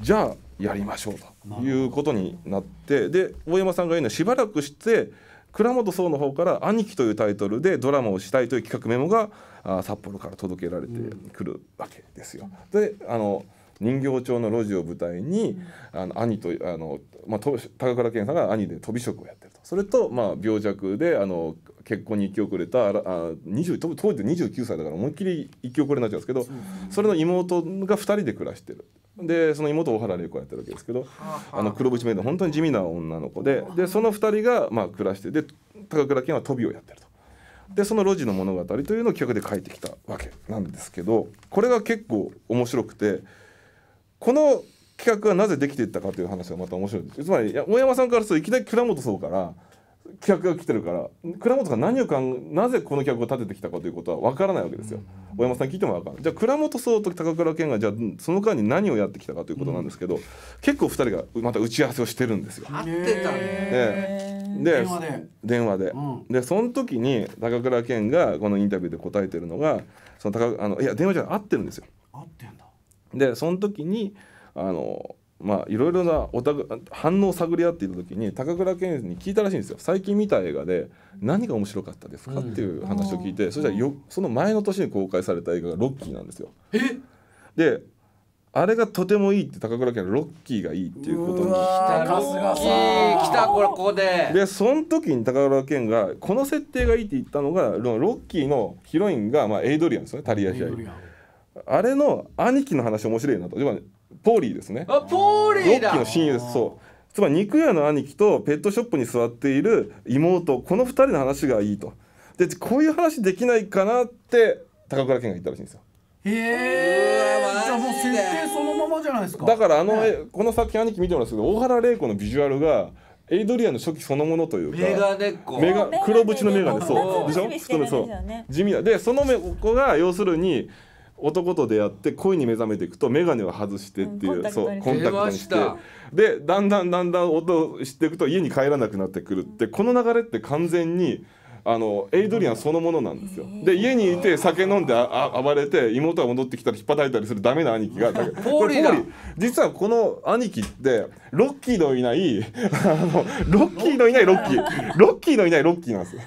じゃあやりましょうということになってで大山さんが言うのはしばらくして倉本壮の方から「兄貴」というタイトルでドラマをしたいという企画メモがあ札幌から届けられてくるわけですよ。であの人形町の路地を舞台に、あの兄とあのまあ、高倉健さんが兄で飛び職をやってるとそれと、まあ、病弱であの結婚に生き遅れたあ20当時29歳だから思いっきり生き遅れになっちゃうんですけど、それの妹が2人で暮らしてるでその妹小原玲子やってるわけですけど、はあはあ、あの黒縁メイ本当に地味な女の子ででその2人が、まあ、暮らしてで高倉健は飛びをやってると。でその「路地の物語」というのを企画で書いてきたわけなんですけどこれが結構面白くてこの企画がなぜできていったかという話がまた面白いですつまり大山さんからするといきなり倉本うから企画が来てるから倉本が何をかんなぜこの企画を立ててきたかということは分からないわけですよ。大山さん聞いても分からないじゃあ倉本総と高倉健がじゃあその間に何をやってきたかということなんですけど、うん、結構2人がまた打ち合わせをしてるんですよ。でで電話で、うん、でその時に高倉健がこのインタビューで答えてるのがその高あのいや電話じゃ合ってるんですよ。合ってんだでその時にあのまあいろいろなおた反応を探り合っていた時に高倉健に聞いたらしいんですよ最近見た映画で何が面白かったですかっていう話を聞いて、うん、そしたらよその前の年に公開された映画が「ロッキー」なんですよ。であれがとてもいいって高倉健のロッキーがいいっていうことに来た春日さん来たこれここででその時に高倉健がこの設定がいいって言ったのがロッキーのヒロインが、まあ、エイドリアンですねタリア・ヒアあれの兄貴の話面白いなとポーリーですねあポーリーロッキーの親友ですそうつまり肉屋の兄貴とペットショップに座っている妹この2人の話がいいとでこういう話できないかなって高倉健が言ったらしいんですよへえじゃあもう設定そのままじゃないですかだからあの、ね、この作品兄貴見てもらうんですけど大原玲子のビジュアルがエイドリアンの初期そのものというかメガネっ子メガ黒縁のメガネそうでしょそう地味だでその子が要するに男と出会って恋に目覚めていくと眼鏡を外してっていう、うん、そうコンタクトにしてでだんだんだんだん音していくと家に帰らなくなってくるってこの流れって完全に。あのエイドリアンそのものなんですよ。で家にいて酒飲んでああ暴れて妹が戻ってきたら引っらいたりするダメな兄貴がポーリー実はこの兄貴ってロッキーのいないあのロッキーのいないロッキーロッキーのいないロッキーなんですよ。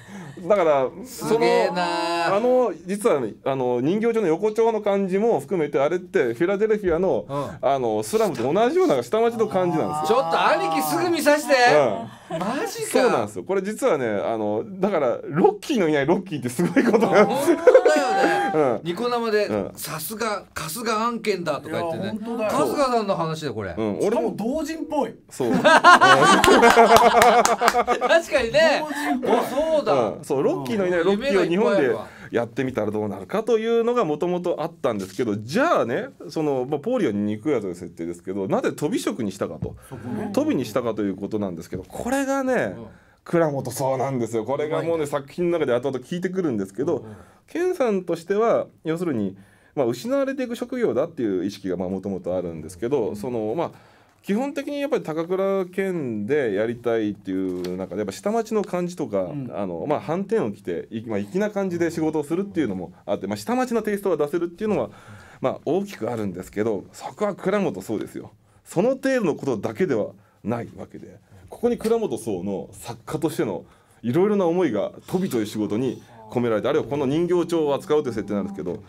だからそのあの実は、ね、あの人形町の横丁の感じも含めてあれってフィラデルフィアのうん、あのスラムと同じような下町の感じなんですよ。ちょっと兄貴すぐ見さして、うん、マジかそうなんですよこれ実はねあのだからロッキーのいないロッキーってすごいことなんですよ。ニコ生でさすが春日案件だとか言ってね春日さんの話だこれ、うん、俺も同人っぽいそう 確かにねあ、そうだ、そうロッキーのいないロッキーを日本でやってみたらどうなるかというのがもともとあったんですけどじゃあねその、まあ、ポーリオに肉屋という設定ですけどなぜ飛び職にしたかと、ね、飛びにしたかということなんですけどこれがね、うん倉本そうなんですよこれがもうね作品の中で後々聞いてくるんですけど、健さんとしては要するに、まあ、失われていく職業だっていう意識がもともとあるんですけど、そのまあ基本的にやっぱり高倉健でやりたいっていう中でやっぱ下町の感じとか、うん、あのまあ、反転を着て、まあ、粋な感じで仕事をするっていうのもあって、まあ、下町のテイストは出せるっていうのは、まあ、大きくあるんですけどそこは倉本そうですよその程度のことだけではないわけで。ここに倉本壮の作家としてのいろいろな思いが飛びという仕事に込められてあるいはこの人形町を扱うという設定なんですけど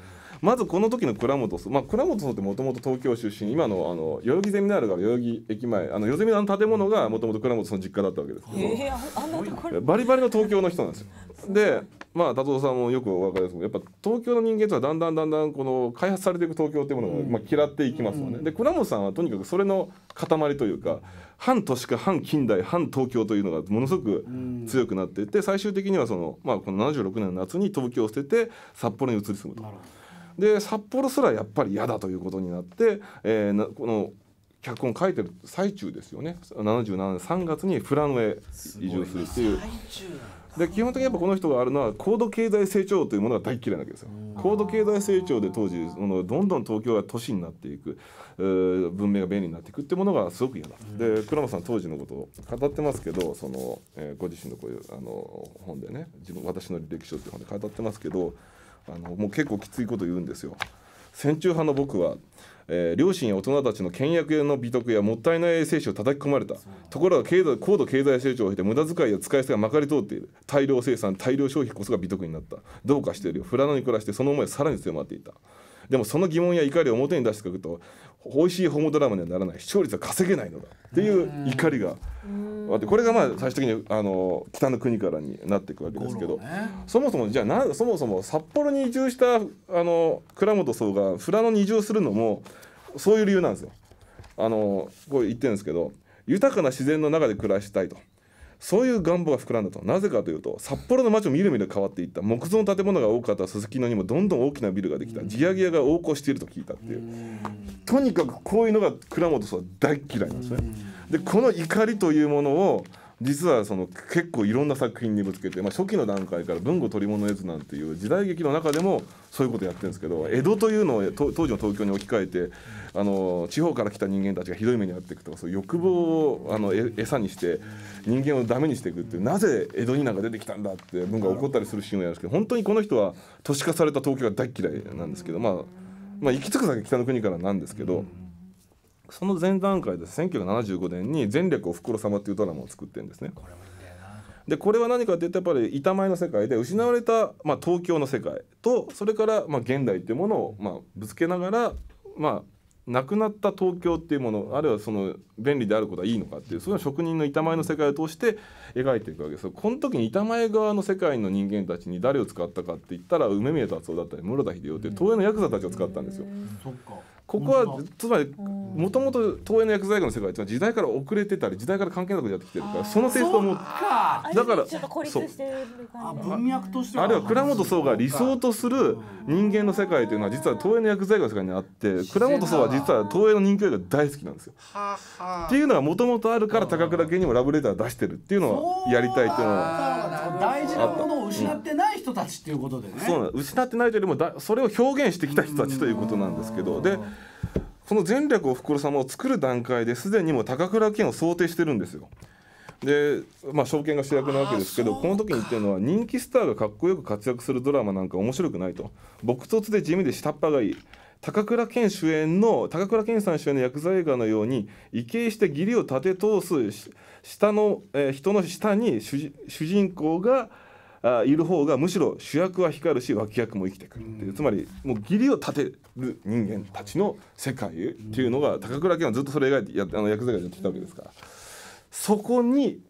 まずこの時の倉本荘、まあ、倉本荘ってもともと東京出身今のあの代々木ゼミナールがある代々木駅前あの代々木の建物がもともと倉本荘の実家だったわけですけど、バリバリの東京の人なんですよ。でまあ達藤さんもよくお分かりですけどやっぱ東京の人間とはだんだんだんだんこの開発されていく東京っていうものが、まあ、嫌っていきますよね。で倉本さんはとにかくそれの塊というか反都市化反近代反東京というのがものすごく強くなっていって最終的にはその、まあ、この76年の夏に東京を捨てて札幌に移り住むと。で札幌すらやっぱり嫌だということになって、えー、この脚本書いてる最中ですよね77年3月にフランウェイ移住するっていう。で基本的にやっぱこの人があるのは高度経済成長というものが大嫌いなわけですよ。高度経済成長で当時のどんどん東京が都市になっていく文明が便利になっていくってものがすごく嫌だ。で倉本さん当時のことを語ってますけどその、えー、ご自身のこういうあの本でね自分私の履歴書っていう本で語ってますけどあのもう結構きついこと言うんですよ。戦中派の僕はえー、両親や大人たちの倹約の美徳やもったいない精神を叩き込まれたところが経済高度経済成長を経て無駄遣いや使い捨てがまかり通っている大量生産大量消費こそが美徳になったどうかしているよ富良野に暮らしてその思いはさらに強まっていたでもその疑問や怒りを表に出していくと美味しいホームドラマにはならない視聴率は稼げないのだっていう怒りがあってこれがまあ最終的にあの北の国からになっていくわけですけど、そもそもじゃあなそもそも札幌に移住したあの倉本総が富良野に移住するのもそういう理由なんですよ。あのこう言ってるんですけど豊かな自然の中で暮らしたいと。そういう願望が膨らんだと。なぜかというと、札幌の街をみるみる変わっていった。木造の建物が多かったすすきのにもどんどん大きなビルができた。ギヤギヤが横行していると聞いたっていう。とにかくこういうのが倉本さん大嫌いなんですね。で、この怒りというものを、実はその結構いろんな作品にぶつけて、まあ、初期の段階から「文語取り物絵図」なんていう時代劇の中でもそういうことやってるんですけど江戸というのを当時の東京に置き換えてあの地方から来た人間たちがひどい目に遭っていくとかそういう欲望をあの餌にして人間をダメにしていくっていうなぜ江戸になんか出てきたんだって文が怒ったりするシーンをやるんですけど本当にこの人は都市化された東京が大嫌いなんですけど、まあ、まあ行き着く先北の国からなんですけど。その前段階で1975年に「前略おふくろ様」っていうドラマを作ってるんですね。でこれは何かっていうとやっぱり板前の世界で失われた、まあ、東京の世界とそれから、まあ、現代っていうものを、まあ、ぶつけながら、まあ、なくなった東京っていうものあるいはその便利であることはいいのかっていうそういう職人の板前の世界を通して描いていくわけですよ。この時に板前側の世界の人間たちに誰を使ったかって言ったら梅宮達夫だったり室田秀夫っていう東映のヤクザたちを使ったんですよ。っかここはつまりもともと東映の薬剤学の世界って時代から遅れてたり時代から関係なくやってきてるからそのテイストもだからそう文脈としてあるいは倉本壮が理想とする人間の世界というのは実は東映の薬剤学の世界にあって倉本壮は実は東映の人気映画大好きなんですよ。っていうのがもともとあるから高倉健にもラブレター出してるっていうのはやりたいっていうのは大事なものを失ってない人たちっていうことでね。そう失ってないというよりもだそれを表現してきた人たちということなんですけどで。その前略おふくろ様を作る段階ですでにも高倉健を想定してるんですよ。で、まあ、証券が主役なわけですけどこの時に言ってるのは人気スターがかっこよく活躍するドラマなんか面白くないと朴突で地味で下っ端がいい高倉健主演の高倉健さん主演の薬剤映画のように畏敬して義理を立て通す下の、えー、人の下に主人公があいる方がむしろ主役は光るし脇役も生きてくるっていうつまりもう義理を立てる人間たちの世界っていうのが高倉健はずっとそれ描いてやあの役作りやってきたわけですからそこに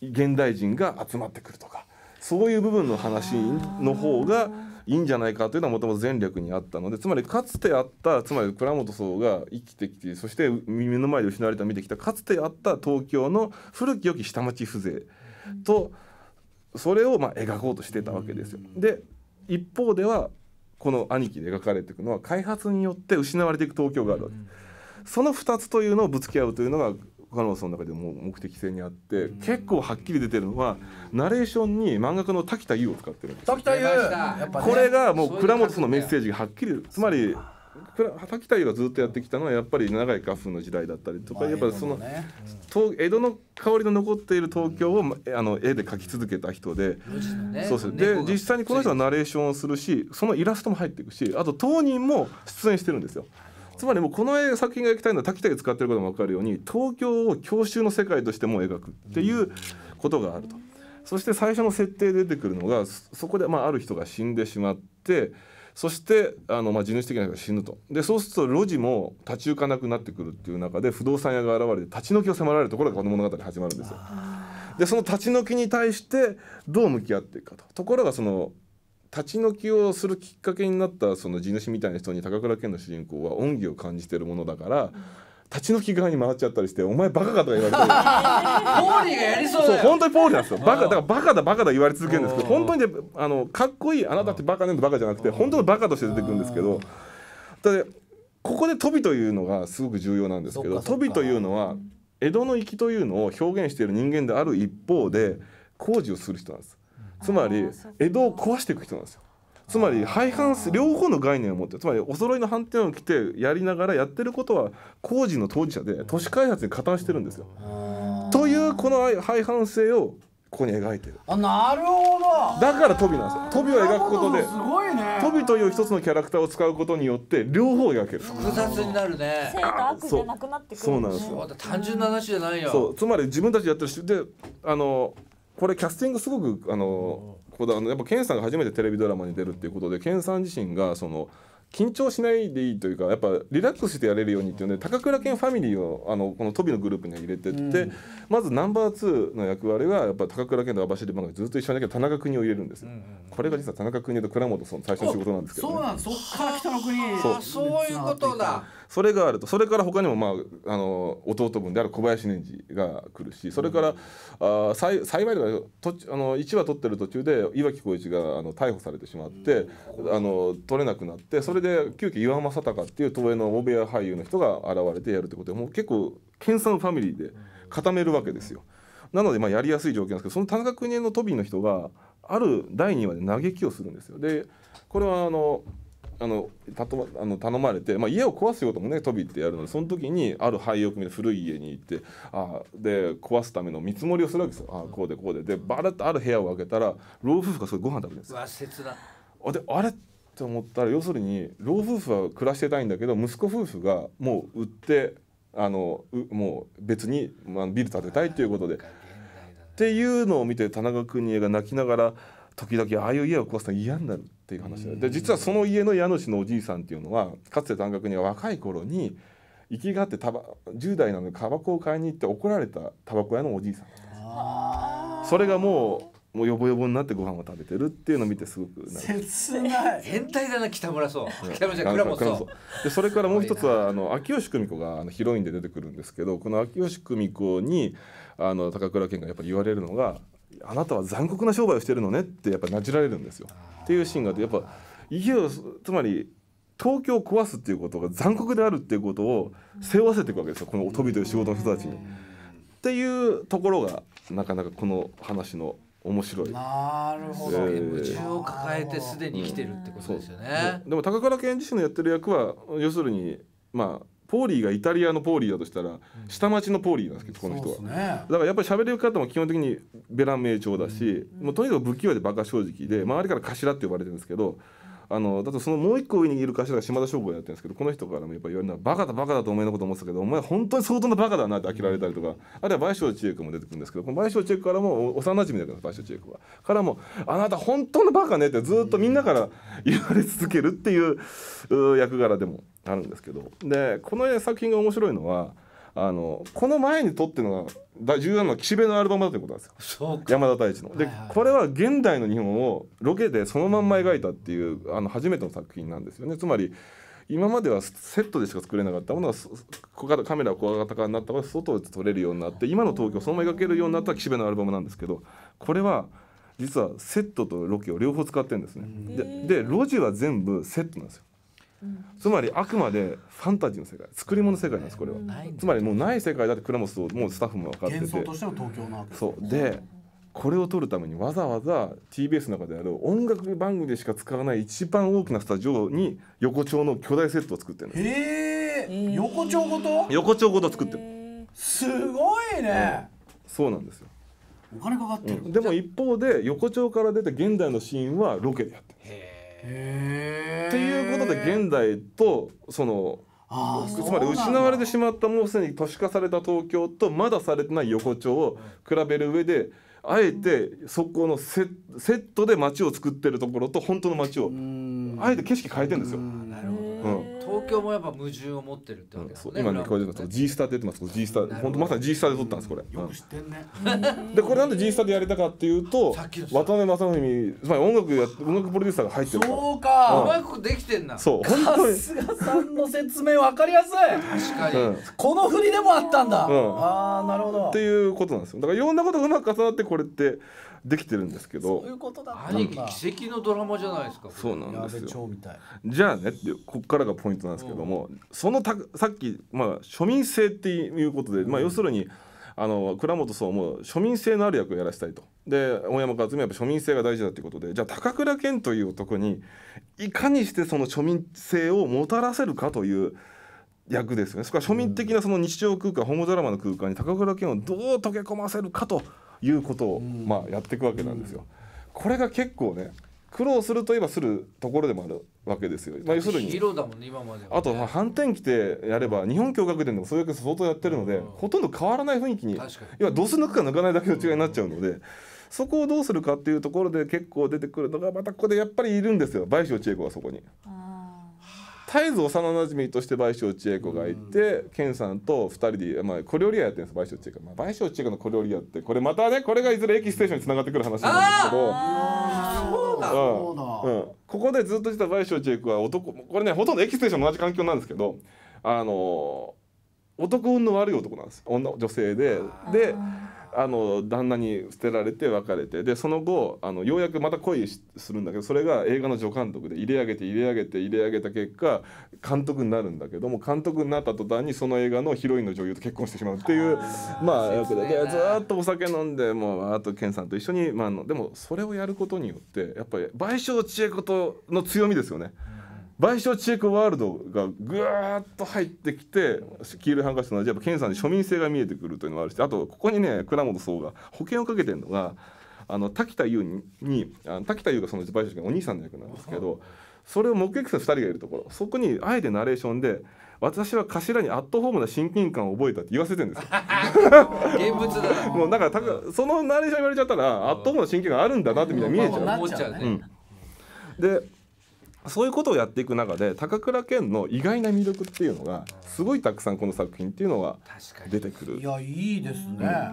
現代人が集まってくるとかそういう部分の話の方がいいんじゃないかというのはもともと前略にあったのでつまりかつてあったつまり倉本荘が生きてきてそして耳の前で失われた見てきたかつてあった東京の古き良き下町風情と、うんそれをまあ描こうとしてたわけですよ。で一方ではこの兄貴で描かれていくのは開発によって失われていく東京があるわけ、その2つというのをぶつけ合うというのがカノさんの中でも目的性にあって結構はっきり出てるのはナレーションに漫画家の滝田優を使ってるんです滝田優これがもう倉本のメッセージがはっきりつまり畑太夫がずっとやってきたのはやっぱり長い花風の時代だったりとか、やっぱその、江戸の香りの残っている東京を、あの絵で描き続けた人で、そうですで実際にこの人はナレーションをするしそのイラストも入っていくしあと当人も出演してるんですよ。つまりもうこの絵作品が描きたいのは滝田使ってることも分かるように東京を郷愁の世界としても描くっていうことがあると。そして最初の設定で出てくるのがそこでまあある人が死んでしまってそしてあの、まあ、地主的な人が死ぬとでそうすると路地も立ち行かなくなってくるっていう中で不動産屋が現れて立ち退きを迫られるところがこの物語始まるんですよ。でその立ち退きに対してどう向き合っていくかと。ところがその立ち退きをするきっかけになったその地主みたいな人に高倉健の主人公は恩義を感じてるものだから、立ち退き側に回っちゃったりして「お前バカか」とか言われて ポーリーがやりそうそう本当にポーリーなんですよバカだからバカだバカだ言われ続けるんですけど本当にねあのかっこいいあなたってバカねのバカじゃなくて本当にバカとして出てくるんですけどだここで「飛び」というのがすごく重要なんですけど「飛び」というのは江戸の粋というのを表現している人間である一方で工事をする人なんです。つまり江戸を壊していく人なんですよ。つまり廃反両方の概念を持ってつまりお揃いの反転を着てやりながらやってることは工事の当事者で都市開発に加担してるんですよ。というこの廃反性をここに描いてるあなるほどだからトビなんですよトビを描くことですごいねトビという一つのキャラクターを使うことによって両方描ける複雑になるね正と悪じゃなくなってくるそうなんですよ単純な話じゃないよそうつまり自分たちやってるしであのこれキャスティングすごくあのこだやっぱ健さんが初めてテレビドラマに出るっていうことで健さん自身がその緊張しないでいいというかやっぱリラックスしてやれるようにっていうので高倉健ファミリーをあのこのトビのグループに入れてって、うん、まずナンバー2の役割はやっぱ高倉健と網走番組ずっと一緒にだけど田中邦を入れるんです、うんうん、これが実は田中邦と倉本さん最初の仕事なんですけど、ね、そうなんそっから北の国そうそういうことだそれがあるとそれから他にも、まあ、あの弟分である小林年次が来るしそれから、あ幸いではとあの1話取ってる途中で岩城浩一があの逮捕されてしまって、あの取れなくなってそれで急遽岩正隆っていう東映の大部屋俳優の人が現れてやるってことでもう結構研さファミリーで固めるわけですよ。なのでまあやりやすい条件ですけどその田中邦衛のトビーの人がある第2話で嘆きをするんですよ。でこれはあのあのたとあの頼まれて、まあ、家を壊すよともね飛びってやるのでその時にある廃屋みたいな古い家に行ってあで壊すための見積もりをするわけですよあこうでこうででバラッとある部屋を開けたら老夫婦がそれご飯食べるんですよ。わであれって思ったら要するに老夫婦は暮らしてたいんだけど息子夫婦がもう売ってあのもう別に、まあ、ビル建てたいということで。っていうのを見て田中邦衛が泣きながら。時々ああいう家を壊すの嫌になるっていう話で実はその家の家主のおじいさんっていうのはかつて短学には若い頃に行きがってたば10代なのにタバコを買いに行って怒られたタバコ屋のおじいさんんっそれがもうもうヨボヨボになってご飯を食べてるっていうのを見てすごく切ない変態だな北村そう北村じゃ倉本でそれからもう一つはあの秋吉久美子があのヒロインで出てくるんですけどこの秋吉久美子にあの高倉健がやっぱり言われるのがあなたは残酷な商売をしてるのねってやっぱなじられるんですよ。っていうシーンがあってやっぱ家をつまり東京を壊すっていうことが残酷であるっていうことを背負わせていくわけですよこのおとびという仕事の人たちに。っていうところがなかなかこの話の面白いなるほど、夢中を抱えてすでに生きてるってことですよね、うん、でも高倉健自身のやってる役は要するにまあポーリーがイタリアのポーリーだとしたら下町のポーリーなんですけどこの人は、ね、だからやっぱり喋り方も基本的にベラン名調だし、うん、もうとにかく不器用で馬鹿正直で周りから頭って呼ばれてるんですけどあのだとそのもう一個上にいる頭が島田省吾やってるんですけどこの人からもやっぱ言われるのは「バカだバカだ」とお前のこと思ってたけど「お前本当に相当なバカだな」って飽きられたりとか、うん、あるいは賠償知恵子も出てくるんですけどこの倍賞千恵からも幼馴染だけど賠償知恵子はからも「あなた本当のバカね」ってずっとみんなから言われ続けるっていう役柄でもあるんですけどでこの作品が面白いのはあのこの前に撮ってるのが重要なのは岸辺のアルバムだということなんですよ山田太一の。で、はいはい、これは現代の日本をロケでそのまんま描いたっていうあの初めての作品なんですよね。つまり今まではセットでしか作れなかったものがカメラ小型化になったから外で撮れるようになって今の東京そのまま描けるようになった岸辺のアルバムなんですけどこれは実はセットとロケを両方使ってるんですね。で路地は全部セットなんですよ。つまりあくまでファンタジーの世界作り物の世界なんですこれは、つまりもうない世界だって倉本ともうスタッフも分かっててそうでこれを撮るためにわざわざ TBS の中である音楽番組でしか使わない一番大きなスタジオに横丁の巨大セットを作ってるんですへえ横丁ごと横丁ごと作ってるすごいね、そうなんですよお金かかってる、でも一方で横丁から出て現代のシーンはロケでやってるっていうことで現代とそのつまり失われてしまったもうすでに都市化された東京とまだされてない横丁を比べる上であえてそこのセットで街を作ってるところと本当の街をあえて景色変えてんですよ。なるほど響もやっぱ矛盾を持ってるってわけですね、うん、今ね聞こえてます G スターって言ってます G スター本当まさにジースターで撮ったんですこれ、よく知ってんねでこれなんでジースターでやれたかっていうと渡辺正文つまり音楽や音楽プロデューサーが入ってるそうか、うまくできてんなそう本当に春日さんの説明わかりやすい確かに、この振りでもあったんだ、ああなるほどっていうことなんですよだからいろんなことがうまく重なってこれってできてるんですけどそういうことだったんだ奇跡のドラマじゃないですかそうなんですよじゃあねってこっからがポイントなんですけども、うん、そのたさっき、まあ、庶民性っていうことで、まあ、要するに、あの倉本総も庶民性のある役をやらせたいとで大山克実はやっぱ庶民性が大事だということでじゃあ高倉健という男にいかにしてその庶民性をもたらせるかという役ですよねそこから庶民的なその日常空間、ホームドラマの空間に高倉健をどう溶け込ませるかと。いうことを、まあ、やっていくわけなんですよ。これが結構ね苦労するといえばするところでもあるわけですよ。まあ、要するに、ね、あと反転期でやれば日本共学でもそういうわけ相当やってるので、うん、ほとんど変わらない雰囲気にに要はドス抜くか抜かないだけの違いになっちゃうので。うん、そこをどうするかっていうところで結構出てくるのがまたここでやっぱりいるんですよ倍賞千恵子はそこに。絶えず幼なじみとして倍賞千恵子がいて健さんと2人で、まあ、小料理屋やってるんです倍賞千恵子、まあ、倍賞千恵子の小料理屋ってこれまたねこれがいずれ駅ステーションにつながってくる話なんですけどそうだ、うん、うん、ここでずっとした倍賞千恵子は男これねほとんど駅ステーション同じ環境なんですけどあの男運の悪い男なんです女女性でで。あの旦那に捨てられて別れてでその後あのようやくまた恋するんだけどそれが映画の助監督で入れ上げて入れ上げて入れ上げた結果監督になるんだけども監督になった途端にその映画のヒロインの女優と結婚してしまうっていうまあ役でずっとお酒飲んでもうあと健さんと一緒に、まあ、でもそれをやることによってやっぱり賠償知恵子との強みですよね。うん賠償チ知クワールドがぐーっと入ってきて黄色いハンカチと同じやっぱ検査に庶民性が見えてくるというのもあるしあとここにね倉本総が保険をかけてるのがあの滝田優にあの滝田優がその賠償資金お兄さんの役なんですけど。それを目撃者2人がいるところそこにあえてナレーションで「私は頭にアットホームな親近感を覚えた」って言わせてるんですよ。現物だもうだからたそのナレーション言われちゃったらアットホームな親近感あるんだなってみんな見えちゃう。うねうん、でそういうことをやっていく中で高倉健の意外な魅力っていうのがすごいたくさんこの作品っていうのが出てくる。いやいいですね。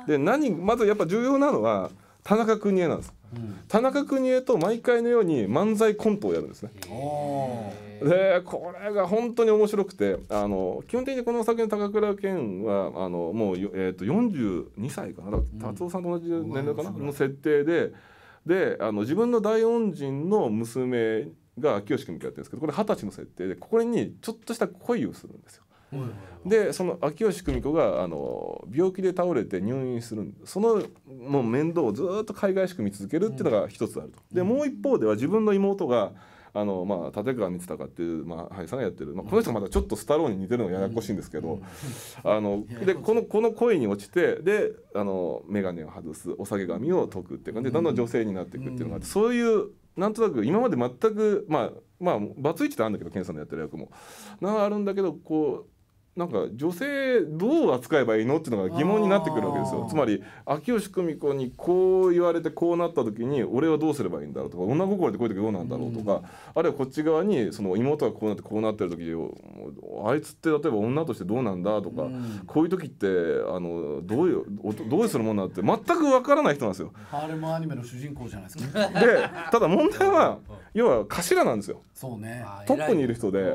うん、で何まずやっぱ重要なのは田中邦衛なんです。うん、田中邦衛と毎回のように漫才コントをやるんですね。でこれが本当に面白くてあの基本的にこの作品の高倉健はあのもう、えーと、と42歳かな達夫さんと同じ年齢かな、うん、の設定で。であの自分の大恩人の娘が秋吉君がやってるんですけどこれ二十歳の設定でここにちょっとした恋をするんですよ。でその秋吉久美子があの病気で倒れて入院するそのもう面倒をずっと海外しく見続けるっていうのが一つあると。でもう一方では自分の妹があのまあ、立川光孝っていう、まあ、さんがやってる、まあ、この人がまだちょっとスタローに似てるのがややこしいんですけど、あのでこのこの恋に落ちてであの眼鏡を外すお下げ髪を解くっていう感じでだんだん女性になっていくっていうのがあってそういうなんとなく今まで全くまあまあバツイチってあるんだけど検査のやってる役もなあるんだけどこうなんか女性どう扱えばいいのっていうのが疑問になってくるわけですよつまり秋吉久美子にこう言われてこうなった時に俺はどうすればいいんだろうとか女心ってこういう時どうなんだろうとか、あるいはこっち側にその妹がこうなってこうなってる時あいつって例えば女としてどうなんだとか、こういう時ってあのどういうどうするもんなって全くわからない人なんですよ。ハーレムアニメの主人公じゃないですか。でただ問題は要は頭なんですよ。そうね。トップにいる人で。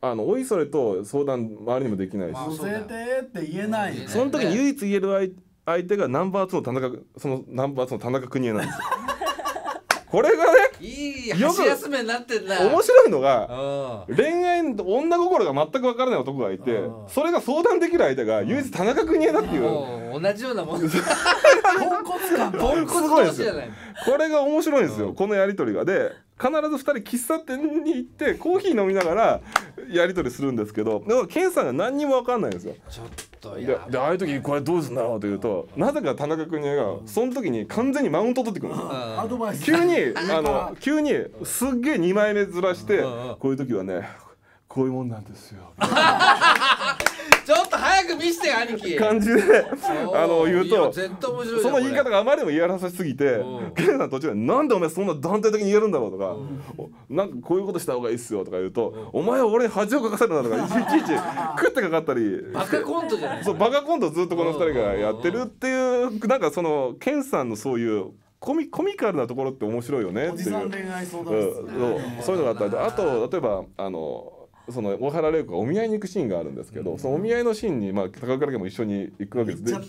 あのおいそれと相談周りにもできないし、まあ、てって言えない、ね、その時に唯一言える相手がナンバー2の田中そのナンバー2の田中邦衛なんですよ これがねいい箸休めになってんだ面白いのが恋愛女心が全く分からない男がいてそれが相談できる相手が唯一田中邦衛だっていう同じようなもん ポンコツ感ポンコツ同士じゃないこれが面白いんですよ、うん、このやり取りがで必ず2人喫茶店に行ってコーヒー飲みながらやり取りするんですけどでから健さんが何にも分かんないんですよ。ちょっとででああいう時これどうすんだろうというとなぜか田中君がその時に完全にマウント取ってくるんですよ。急にあの 急にすっげえ2枚目ずらしてこういう時はねこういうもんなんですよ。ちょっと早く見せて兄貴。感じであの言うとその言い方があまりにもやらしすぎてケンさん途中で「なんでお前そんな断定的に言えるんだろう」とか「なんかこういうことした方がいいっすよ」とか言うと「お前は俺に恥をかかせるな」とかいちいち食ってかかったりバカコントじゃないそうバカコントずっとこの2人がやってるっていうなんかそのケンさんのそういうコミコミカルなところって面白いよねっていう、うん、そうそういうのがあったりあと例えばあの。その大原玲子がお見合いに行くシーンがあるんですけど、うん、そのお見合いのシーンに、まあ、高倉家も一緒に行くわけですで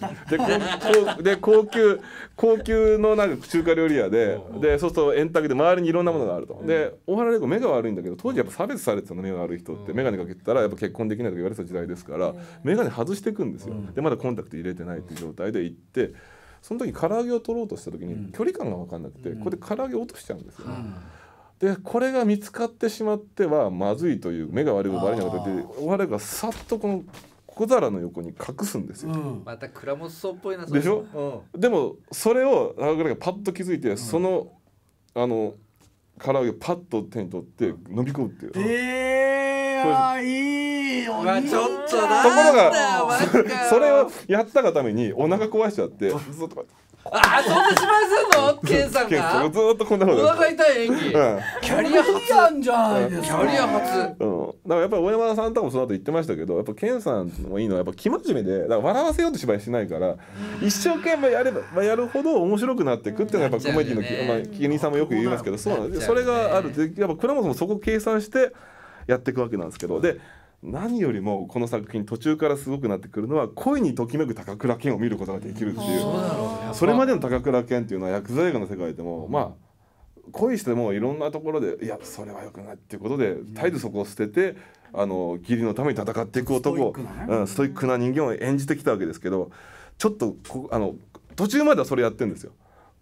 で高級高級のなんか中華料理屋ででそうすると円卓で周りにいろんなものがあると、で大原玲子目が悪いんだけど当時やっぱ差別されてたの目が悪い人って、眼鏡かけてたらやっぱ結婚できないとか言われてた時代ですから、眼鏡外していくんですよ、でまだコンタクト入れてないっていう状態で行って。その時唐揚げを取ろうとした時に距離感が分かんなくて、ここで唐揚げ落としちゃうんですよ、ね。でこれが見つかってしまってはまずいという目が悪いこと悪いなかったで我がさっとこの小皿の横に隠すんですよ。また蔵元荘っぽいなでしょ、うん、でもそれを長倉がパッと気づいて、うん、そのあの唐揚げをパッと手に取って飲み込むっていう。えー、いいちょっとところがそれをやったがためにお腹壊しちゃってずっとあそんな芝居すんの ケンさんがずっとこんなことお腹痛い演技、キャリア初やんじゃん、キャリア初、うん、だからやっぱり小山さんともその後言ってましたけどやっぱケンさんもいいのはやっぱ気真面目でだから笑わせようと芝居しないから一生懸命やればやるほど面白くなっていくっていうのはやっぱコメディの、ねまあ、芸人さんもよく言いますけどそうなんです、ね、それがあるでやっぱ倉本もそこ計算してやっていくわけなんですけどで何よりもこの作品途中からすごくなってくるのは恋にときめく高倉健を見ることができるっていうそれまでの高倉健っていうのは薬剤映画の世界でもまあ恋してもいろんなところでいやそれはよくないっていうことで絶えずそこを捨ててあの義理のために戦っていく男ストイックな人間を演じてきたわけですけどちょっとあの途中まではそれやってるんですよ。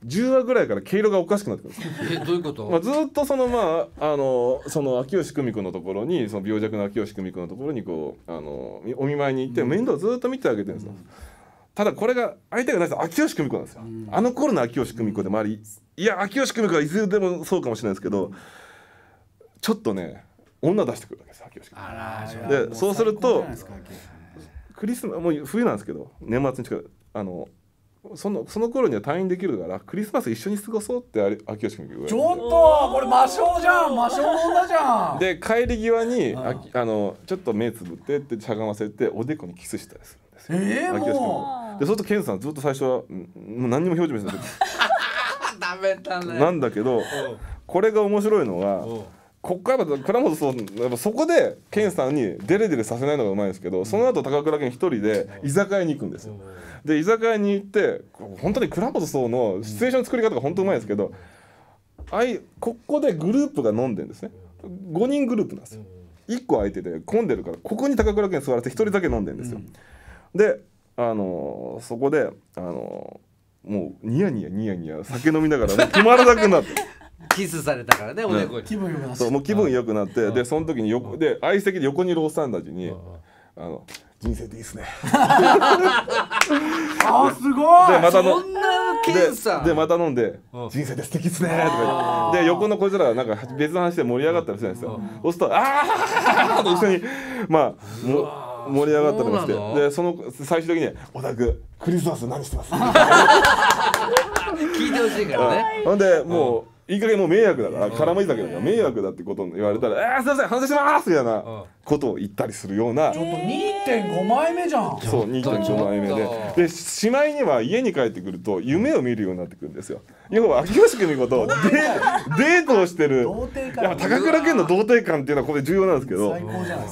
10話ぐらいから毛色がおかしくなってくるんですえどういうこと、まあ、ずっとそのまああのその秋吉久美子のところにその病弱な秋吉久美子のところにこうあのお見舞いに行って面倒をずっと見てあげてるんですよ、うん、ただこれが相手がないです秋吉久美子なんですよ、うん、あの頃の秋吉久美子でもありいや秋吉久美子はいずれでもそうかもしれないですけどちょっとね女出してくるわけです秋吉久美子でそうするとクリスマスもう冬なんですけど年末に近いあのそのその頃には退院できるからクリスマス一緒に過ごそうってあれ秋吉君ちょっとこれ魔性じゃん魔性の女じゃんで帰り際にああのちょっと目つぶってってしゃがませておでこにキスしたりするんですよ、えー、でそうするとケンさんずっと最初は何にも表示見せない ダメだねなんだけどこれが面白いのはここから倉本そうやっぱそこでケンさんにデレデレさせないのがうまいんですけど、その後高倉健一人で居酒屋に行くんですよ。で居酒屋に行って本当に倉本総のシチュエーション作り方が本当うまいですけど、あいここでグループが飲んでんですね5人グループなんですよ1個空いてて混んでるからここに高倉健座らせて1人だけ飲んでんですよ、うん、であのー、そこであのー、もうニヤニヤニヤニヤ酒飲みながらもう 止まらなくなってキスされたからねおでこに、ね、気分よくなってそうもう気分よくなってでその時に横で相席で横にいるおっさんたちに「あの人生でいいっすね あすごいでまたそんな検査でまた飲んで「人生で素敵っすね」とかで横のこいつらなんか別の話で盛り上がったりするんですよそうすと「ああ! 」と一緒にまあ盛り上がったりもしてでその最終的に「オタククリスマス何してます?」聞いてほしいからね、ほんでもう、いい加減もう迷惑だから絡まり酒だから迷惑だってこと言われたら「えすいません反省します」みたいなことを言ったりするようなちょっと2.5枚目じゃんそう2.5枚目ででしまいには家に帰ってくると夢を見るようになってくるんですよ要は秋吉君のことデデートをしてる高倉健の童貞感っていうのはこれ重要なんですけど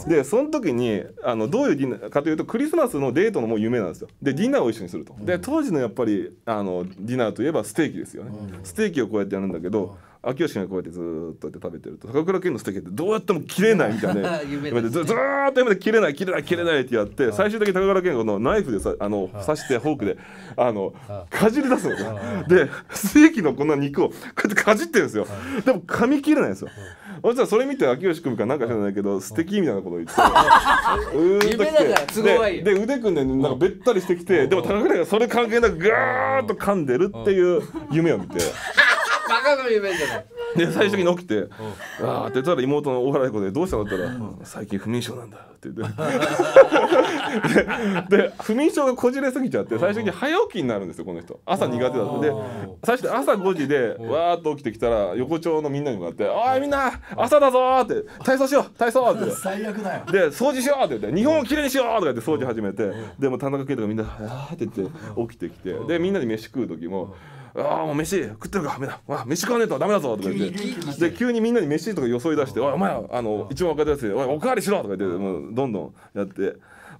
でその時にあのどういうディナーかというとクリスマスのデートのもう夢なんですよでディナーを一緒にするとで当時のやっぱりあのディナーといえばステーキですよね、ステーキをこうやってやるんだけど秋吉がこうやってずっとやって食べてると高倉健のステーキってどうやっても切れないみたいな夢ね、ずっと夢で切れない切れない切れないってやって最終的に高倉健のナイフでさあの刺してフォークであのかじり出すのでステーキのこんな肉をこうやってかじってるんですよでも噛み切れないんですよそしたらそれ見て秋吉君かなんか知らないけど素敵みたいなこと言って うーんときてで腕組んでなんかべったりしてきてでも高倉がそれ関係なくガーッと噛んでるっていう夢を見て。バカの夢じゃないで最終的に起きて「ああ」って言ったら妹の笑い子で「どうしたの?」って言ったら「最近不眠症なんだ」って言って で不眠症がこじれすぎちゃって最終的に早起きになるんですよこの人朝苦手だっんで最初朝5時でわーっと起きてきたら横丁のみんなに向かって「おいみんな朝だぞ!」って「体操しよう体操!」って最悪だよで掃除しようって言って「日本をきれいにしよう!」とか言って掃除始めてでも田中圭とかみんな「ああ」って言って起きてきてでみんなで飯食う時も「ああもう飯食ってるかみんな飯食わねえとダメだぞ」とか言ってで急にみんなに飯とかよそい出して「おいお前あの一番若いやつでおいおかわりしろ」とか言ってもうどんどんやって。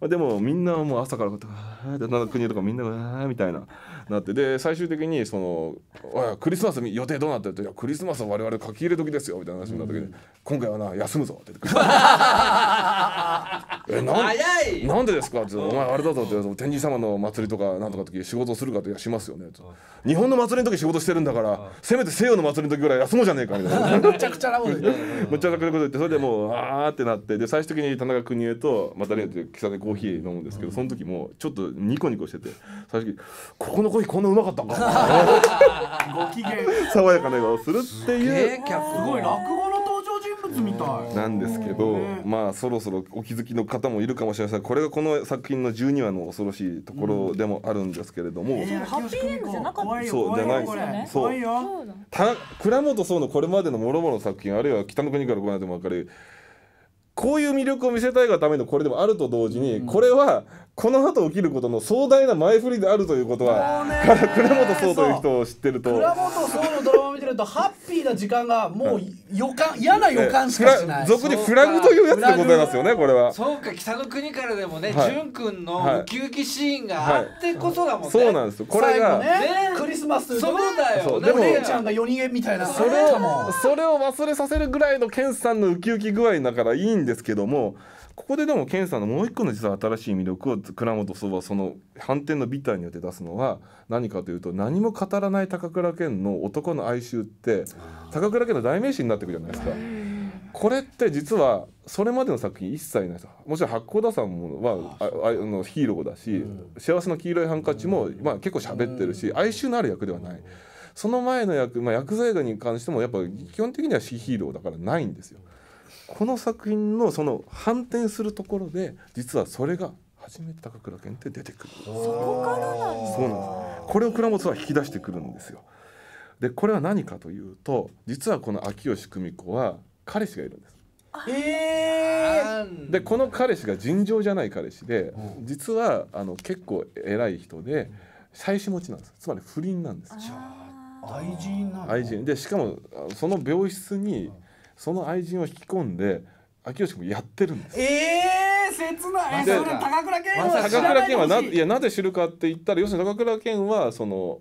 でもみんなもう朝からこうやって「あ国とかみんなが「えあ」みたいな なってで最終的にそのおクリスマス予定どうなってるってクリスマスは我々書き入れ時ですよみたいな話になった時に、今回はな休むぞって言って えなんなんでですかってお前あれだぞって天神様の祭りとかなんとか時仕事するかってしますよね日本の祭りの時仕事してるんだからせめて西洋の祭りの時ぐらい休もうじゃねえかみたいな むちゃくちゃなこと言ってむちゃくちゃなこと言ってそれでもうあってなってで最終的に田中邦衛とまたって喫茶でコーヒー飲むんですけどその時もちょっとニコニコしてて最終的にここのコーヒーこんなうまかったんか ご機嫌爽やかな笑顔するっていうすごい落語の登場人物みたいなんですけど、まあそろそろお気づきの方もいるかもしれませんこれがこの作品の12話の恐ろしいところでもあるんですけれども、ハッピーエンドじゃなかったそうじゃないですそうた倉本壮のこれまでの諸々の作品あるいは北の国からご覧でもわかるこういう魅力を見せたいがためのこれでもあると同時に、これはこの後起きることの壮大な前振りであるということは、倉本壮という人を知ってると倉本壮のドラマ見てるとハッピーな時間がもう予感嫌な予感しかしない俗にフラグというやつでございますよねこれはそうか北の国からでもね、潤くんのウキウキシーンがあってこそだもんね、はいはい、そうなんですよこれが、ね、クリスマスというそうだよねお姉ちゃんが夜逃げみたいなそれをそれを忘れさせるぐらいの健さんのウキウキ具合だからいいんですけどもここででも健さんのもう一個の実は新しい魅力を倉本総はその反転のビターによって出すのは何かというと何も語らない高倉健の男の哀愁って高倉健の代名詞になってくるじゃないですか。これって実はそれまでの作品一切ないですもちろん八甲田さんもはああのヒーローだし、幸せの黄色いハンカチも、まあ、結構喋ってるし、哀愁のある役ではない。その前の役、まあ、薬剤画に関してもやっぱ基本的にはシヒーローだからないんですよ。この作品のその反転するところで実はそれが初めて高倉健って出てくるそこからなんそうなんですこれを倉本は引き出してくるんですよでこれは何かというと実はこの秋吉久美子は彼氏がいるんです。えー、でこの彼氏が尋常じゃない彼氏で、実はあの結構偉い人で妻子持ちなんですつまり不倫なんです愛人なの愛人でしかもその病室にその愛人を引き込んで秋吉君やってるんですええー、切ないそれ高倉健は高倉はないやなぜ知るかって言ったら要するに高倉健はその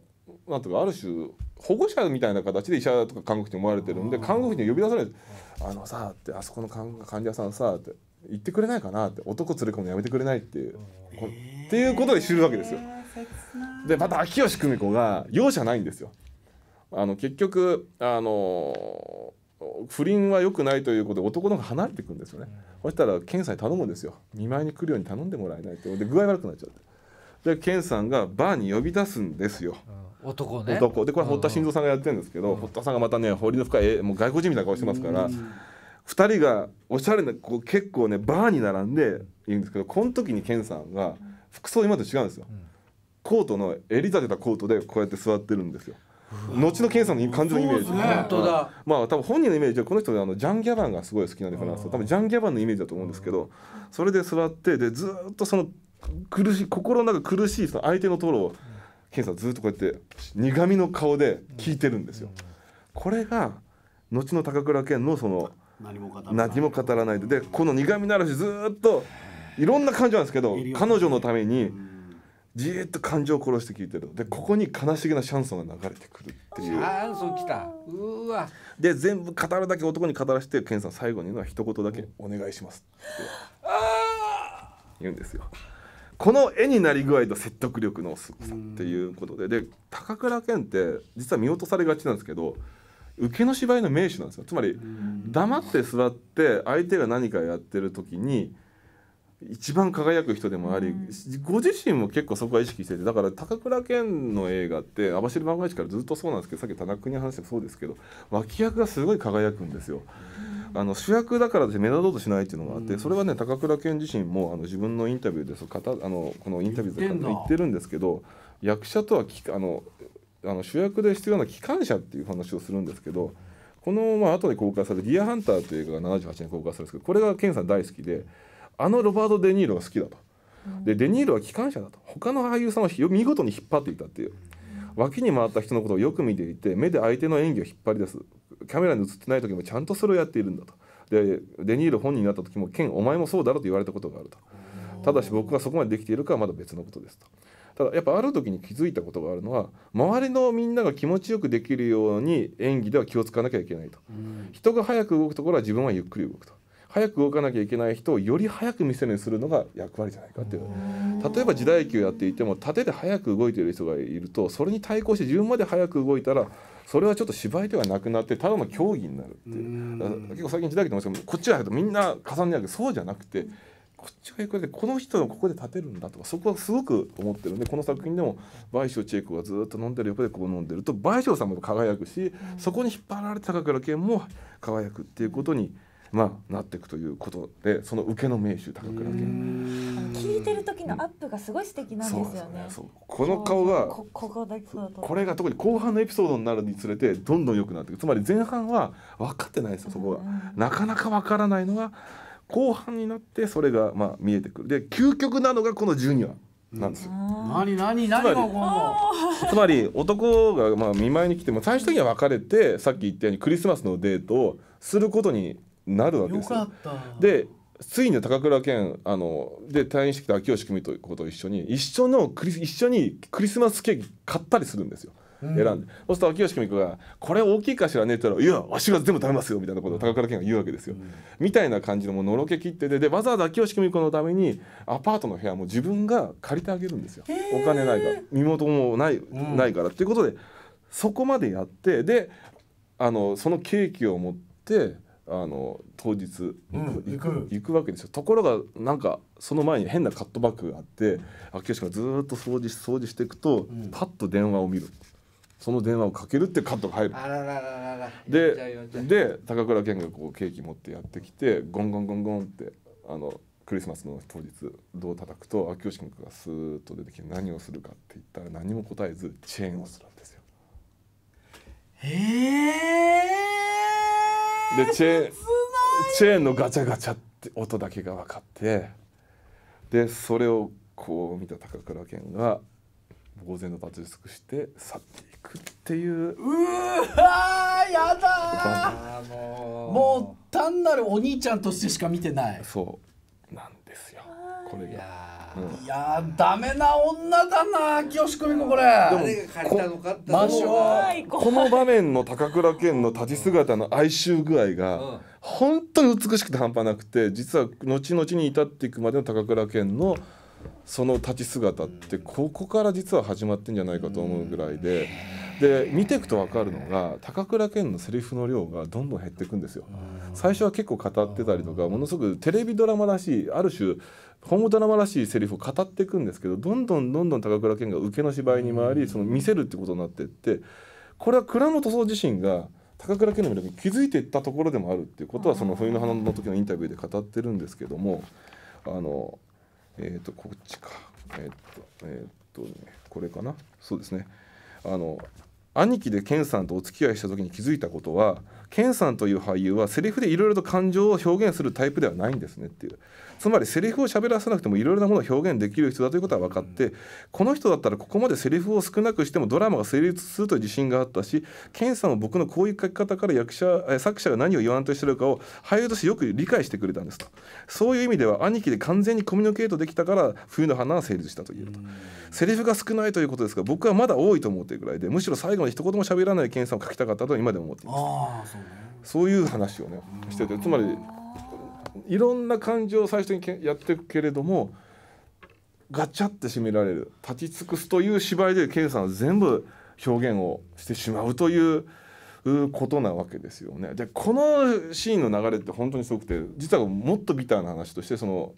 なんとかある種保護者みたいな形で医者とか看護師に思われてるんで看護師に呼び出されて「あのさ」って「あそこの患者さんさ」って「言ってくれないかな」って「男連れ込むのやめてくれない」っていう、えー、っていうことで知るわけですよ。でまた秋吉久美子が容赦ないんですよ。あの結局あのー不倫は良くないということで男の方が離れていくんですよね、うん、そしたら検査に頼むんですよ見舞いに来るように頼んでもらえないとで具合悪くなっちゃってで検んがバーに呼び出すんですよ、うん、男ね男でこれ堀田新三さんがやってるんですけど、うん、堀田さんがまたね堀の深いもう外国人みたいな顔してますから、うん、2人がおしゃれなこう結構ねバーに並んでいるんですけどこの時に健さんが服装今と違うんですよ、コートの襟立てたコートでこうやって座ってるんですよ。後の検査んの感じのイメージ、まあ多分本人のイメージはこの人あのジャン・ギャバンがすごい好きなんでフランス多分ジャン・ギャバンのイメージだと思うんですけどそれで座ってでずっとその苦しい心の中苦しいその相手のところを健さんずっとこうやって苦味の顔で聞いてるんですよ。これが後の高倉健のその何も語らないででこの苦みの嵐ずっといろんな感情なんですけど彼女のために。じーっと感情を殺して聴いてるでここに悲しげなシャンソンが流れてくるっていうシャンソン来たうわで全部語るだけ男に語らせて健さん最後に言うのは一言だけ「お願いします」って言うんですよ。この絵になり具合と説得力の凄さっていうことでで高倉健って実は見落とされがちなんですけど受けの芝居の名手なんですよつまり黙って座って相手が何かやってる時に一番輝く人でもあり、うん、ご自身も結構そこは意識しててだから高倉健の映画って網走番外地からずっとそうなんですけどさっき田中君に話してもそうですけど脇役がすごい輝くんですよ。うん、あの主役だからって目立とうとしないっていうのがあって、それはね高倉健自身もあの自分のインタビューでそあのこのインタビューで言ってるんですけど役者とはあのあの主役で必要な機関車っていう話をするんですけど。この、まあ後で公開される「ディアハンター」という映画が78年公開されるんですけどこれが健さん大好きであのロバート・デ・ニーロが好きだと、うん、でデ・ニーロは機関車だと他の俳優さんを見事に引っ張っていたっていう脇に回った人のことをよく見ていて目で相手の演技を引っ張り出すカメラに映ってない時もちゃんとそれをやっているんだとでデ・ニーロ本人になった時も「ケンお前もそうだろ」と言われたことがあるとただし僕がそこまでできているかはまだ別のことですと。ただやっぱある時に気づいたことがあるのは周りのみんなが気持ちよくできるように演技では気をつかなきゃいけないと人が早く動くところは自分はゆっくり動くと早く動かなきゃいけない人をより早く見せるにするのが役割じゃないかっていう例えば時代劇をやっていても縦で早く動いている人がいるとそれに対抗して自分まで早く動いたらそれはちょっと芝居ではなくなってただの競技になるっていう結構最近時代劇でもこっちが早くみんな重ねなくてそうじゃなくて。こっちが行くでこの人をここで立てるんだとかそこはすごく思ってるんでこの作品でも倍賞ェイクがずっと飲んでる横でこう飲んでると倍賞さんも輝くしそこに引っ張られた高倉健も輝くっていうことにまあ、なっていくということでその受けの名手高倉健聞いてる時のアップがすごい素敵なんですよねうんね、この顔がこれが特に後半のエピソードになるにつれてどんどん良くなっていくつまり前半は分かってないですよそこが、なかなか分からないのが後半になってそれがまあ見えてくるで究極なのがこの12話なんですよ。何何何つまり男がまあ見舞いに来ても最終的には別れてさっき言ったようにクリスマスのデートをすることになるわけですよ。よでついに高倉健あので退院してきた秋吉久美子と一緒に一緒のクリ一緒にクリスマスケーキ買ったりするんですよ。うん、選んで、そうすると秋吉久美子が「これ大きいかしらね」って言ったら「いやわしが全部食べますよ」みたいなことを高倉健が言うわけですよ。うん、みたいな感じのもうのろけ切ってででわざわざ秋吉久美子のためにアパートの部屋も自分が借りてあげるんですよ。お金ないから身元もない,、ないからっていうことでそこまでやってであのそのケーキを持って。あの当日行くうん、行くわけですよところがなんかその前に変なカットバックがあって秋吉君がずっと掃除掃除していくと、うん、パッと電話を見るその電話をかけるってカットが入る。あららららでで高倉健がこうケーキ持ってやってきてゴンゴンゴンゴンってあのクリスマスの当日どう叩くと秋吉君がスーッと出てきて何をするかって言ったら何も答えずチェーンをするんですよ。ええーでチェチェーンのガチャガチャって音だけが分かってでそれをこう見た高倉健が呆然と立ち尽くして去っていくっていううわやだもう単なるお兄ちゃんとしてしか見てないそうこれが。いやダメな女だな清志久これでが借りたのかってこの場面の高倉健の立ち姿の哀愁具合が本当に美しくて半端なくて実は後々に至っていくまでの高倉健のその立ち姿ってここから実は始まってんじゃないかと思うぐらいで。で見ていくと分かるのが高倉健のセリフの量がどんどん減っていくんですよ。最初は結構語ってたりとかものすごくテレビドラマらしいある種本物ドラマらしいセリフを語っていくんですけどどんどんどんどん高倉健が受けの芝居に回りその見せるってことになっていってこれは倉本壮自身が高倉健の魅力に気づいていったところでもあるっていうことはその「冬の花」の時のインタビューで語ってるんですけどもあのえっ、とこっちかえっ、とえっ、とねこれかなそうですねあの兄貴でケンさんとお付き合いした時に気づいたことはケンさんという俳優はセリフでいろいろと感情を表現するタイプではないんですねっていうつまりセリフを喋らせなくてもいろいろなものを表現できる人だということは分かってこの人だったらここまでセリフを少なくしてもドラマが成立するという自信があったしケンさんは僕のこういう書き方から役者作者が何を言わんとしてるかを俳優としてよく理解してくれたんですとそういう意味では兄貴で完全にコミュニケートできたから冬の花は成立したと言えるとセリフが少ないということですが僕はまだ多いと思っているぐらいでむしろ最後ので一言も喋らない健さんを書きたかったと今でも思っています。そういう話をねしててつまりいろんな感情を最初にやっていくけれどもガチャって締められる立ち尽くすという芝居で健さんは全部表現をしてしまうということなわけですよね。でこのシーンの流れって本当にすごくて実はもっとビターな話としてその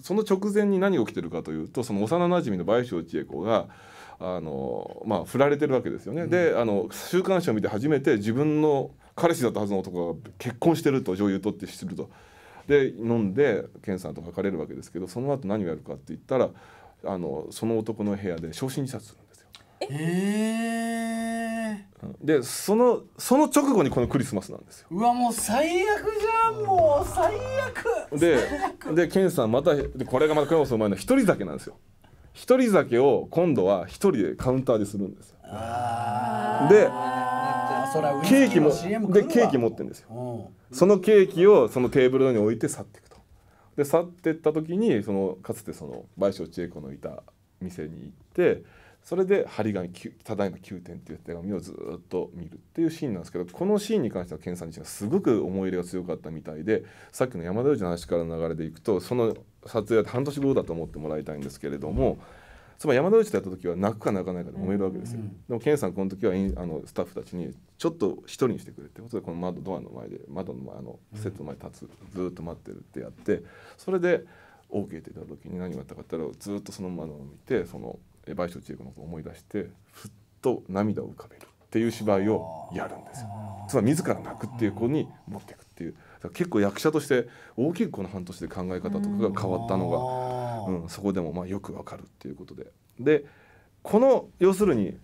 その直前に何が起きてるかというとその幼なじみの倍賞千恵子があのまあ振られてるわけですよね。うん、であの週刊誌を見て初めて自分の彼氏だったはずの男が結婚してると女優とって知ると。で飲んで健さんと別れるわけですけどその後何をやるかって言ったらあのその男の部屋で焼身自殺するんですよ。えでそのその直後にこのクリスマスなんですよ。うわもう最悪じゃんもう最悪でで健さんまたこれがまたクラスの前の一人酒なんですよ。一人酒を今度は一人でカウンターでするんですよ。でケーキもでケーキ持ってるんですよ。そのケーキをそのテーブルに置いて去っていくと。で去ってった時にそのかつてその倍賞千恵子のいた店に行って。それで針金ただいま9点っていう手紙をずっと見るっていうシーンなんですけどこのシーンに関しては健さん自身がすごく思い入れが強かったみたいでさっきの山田洋次の話からの流れでいくとその撮影は半年後だと思ってもらいたいんですけれども。つまり山田内とやった時は泣くか泣かないかで揉めるわけですよ、うんうん、でも健さんこの時はあのスタッフたちにちょっと一人にしてくれってことでこの窓ドアの前で窓の前あのセットの前に立つずっと待ってるってやってそれで OK って言った時に何があったかって言ったらずっとその窓を見てその倍賞千恵子のことを思い出してふっと涙を浮かべるっていう芝居をやるんですよ。つまり自ら泣くっていう子に持っていくっていう結構役者として大きくこの半年で考え方とかが変わったのが、うん、そこでもまあよくわかるっていうことで。でこの要するに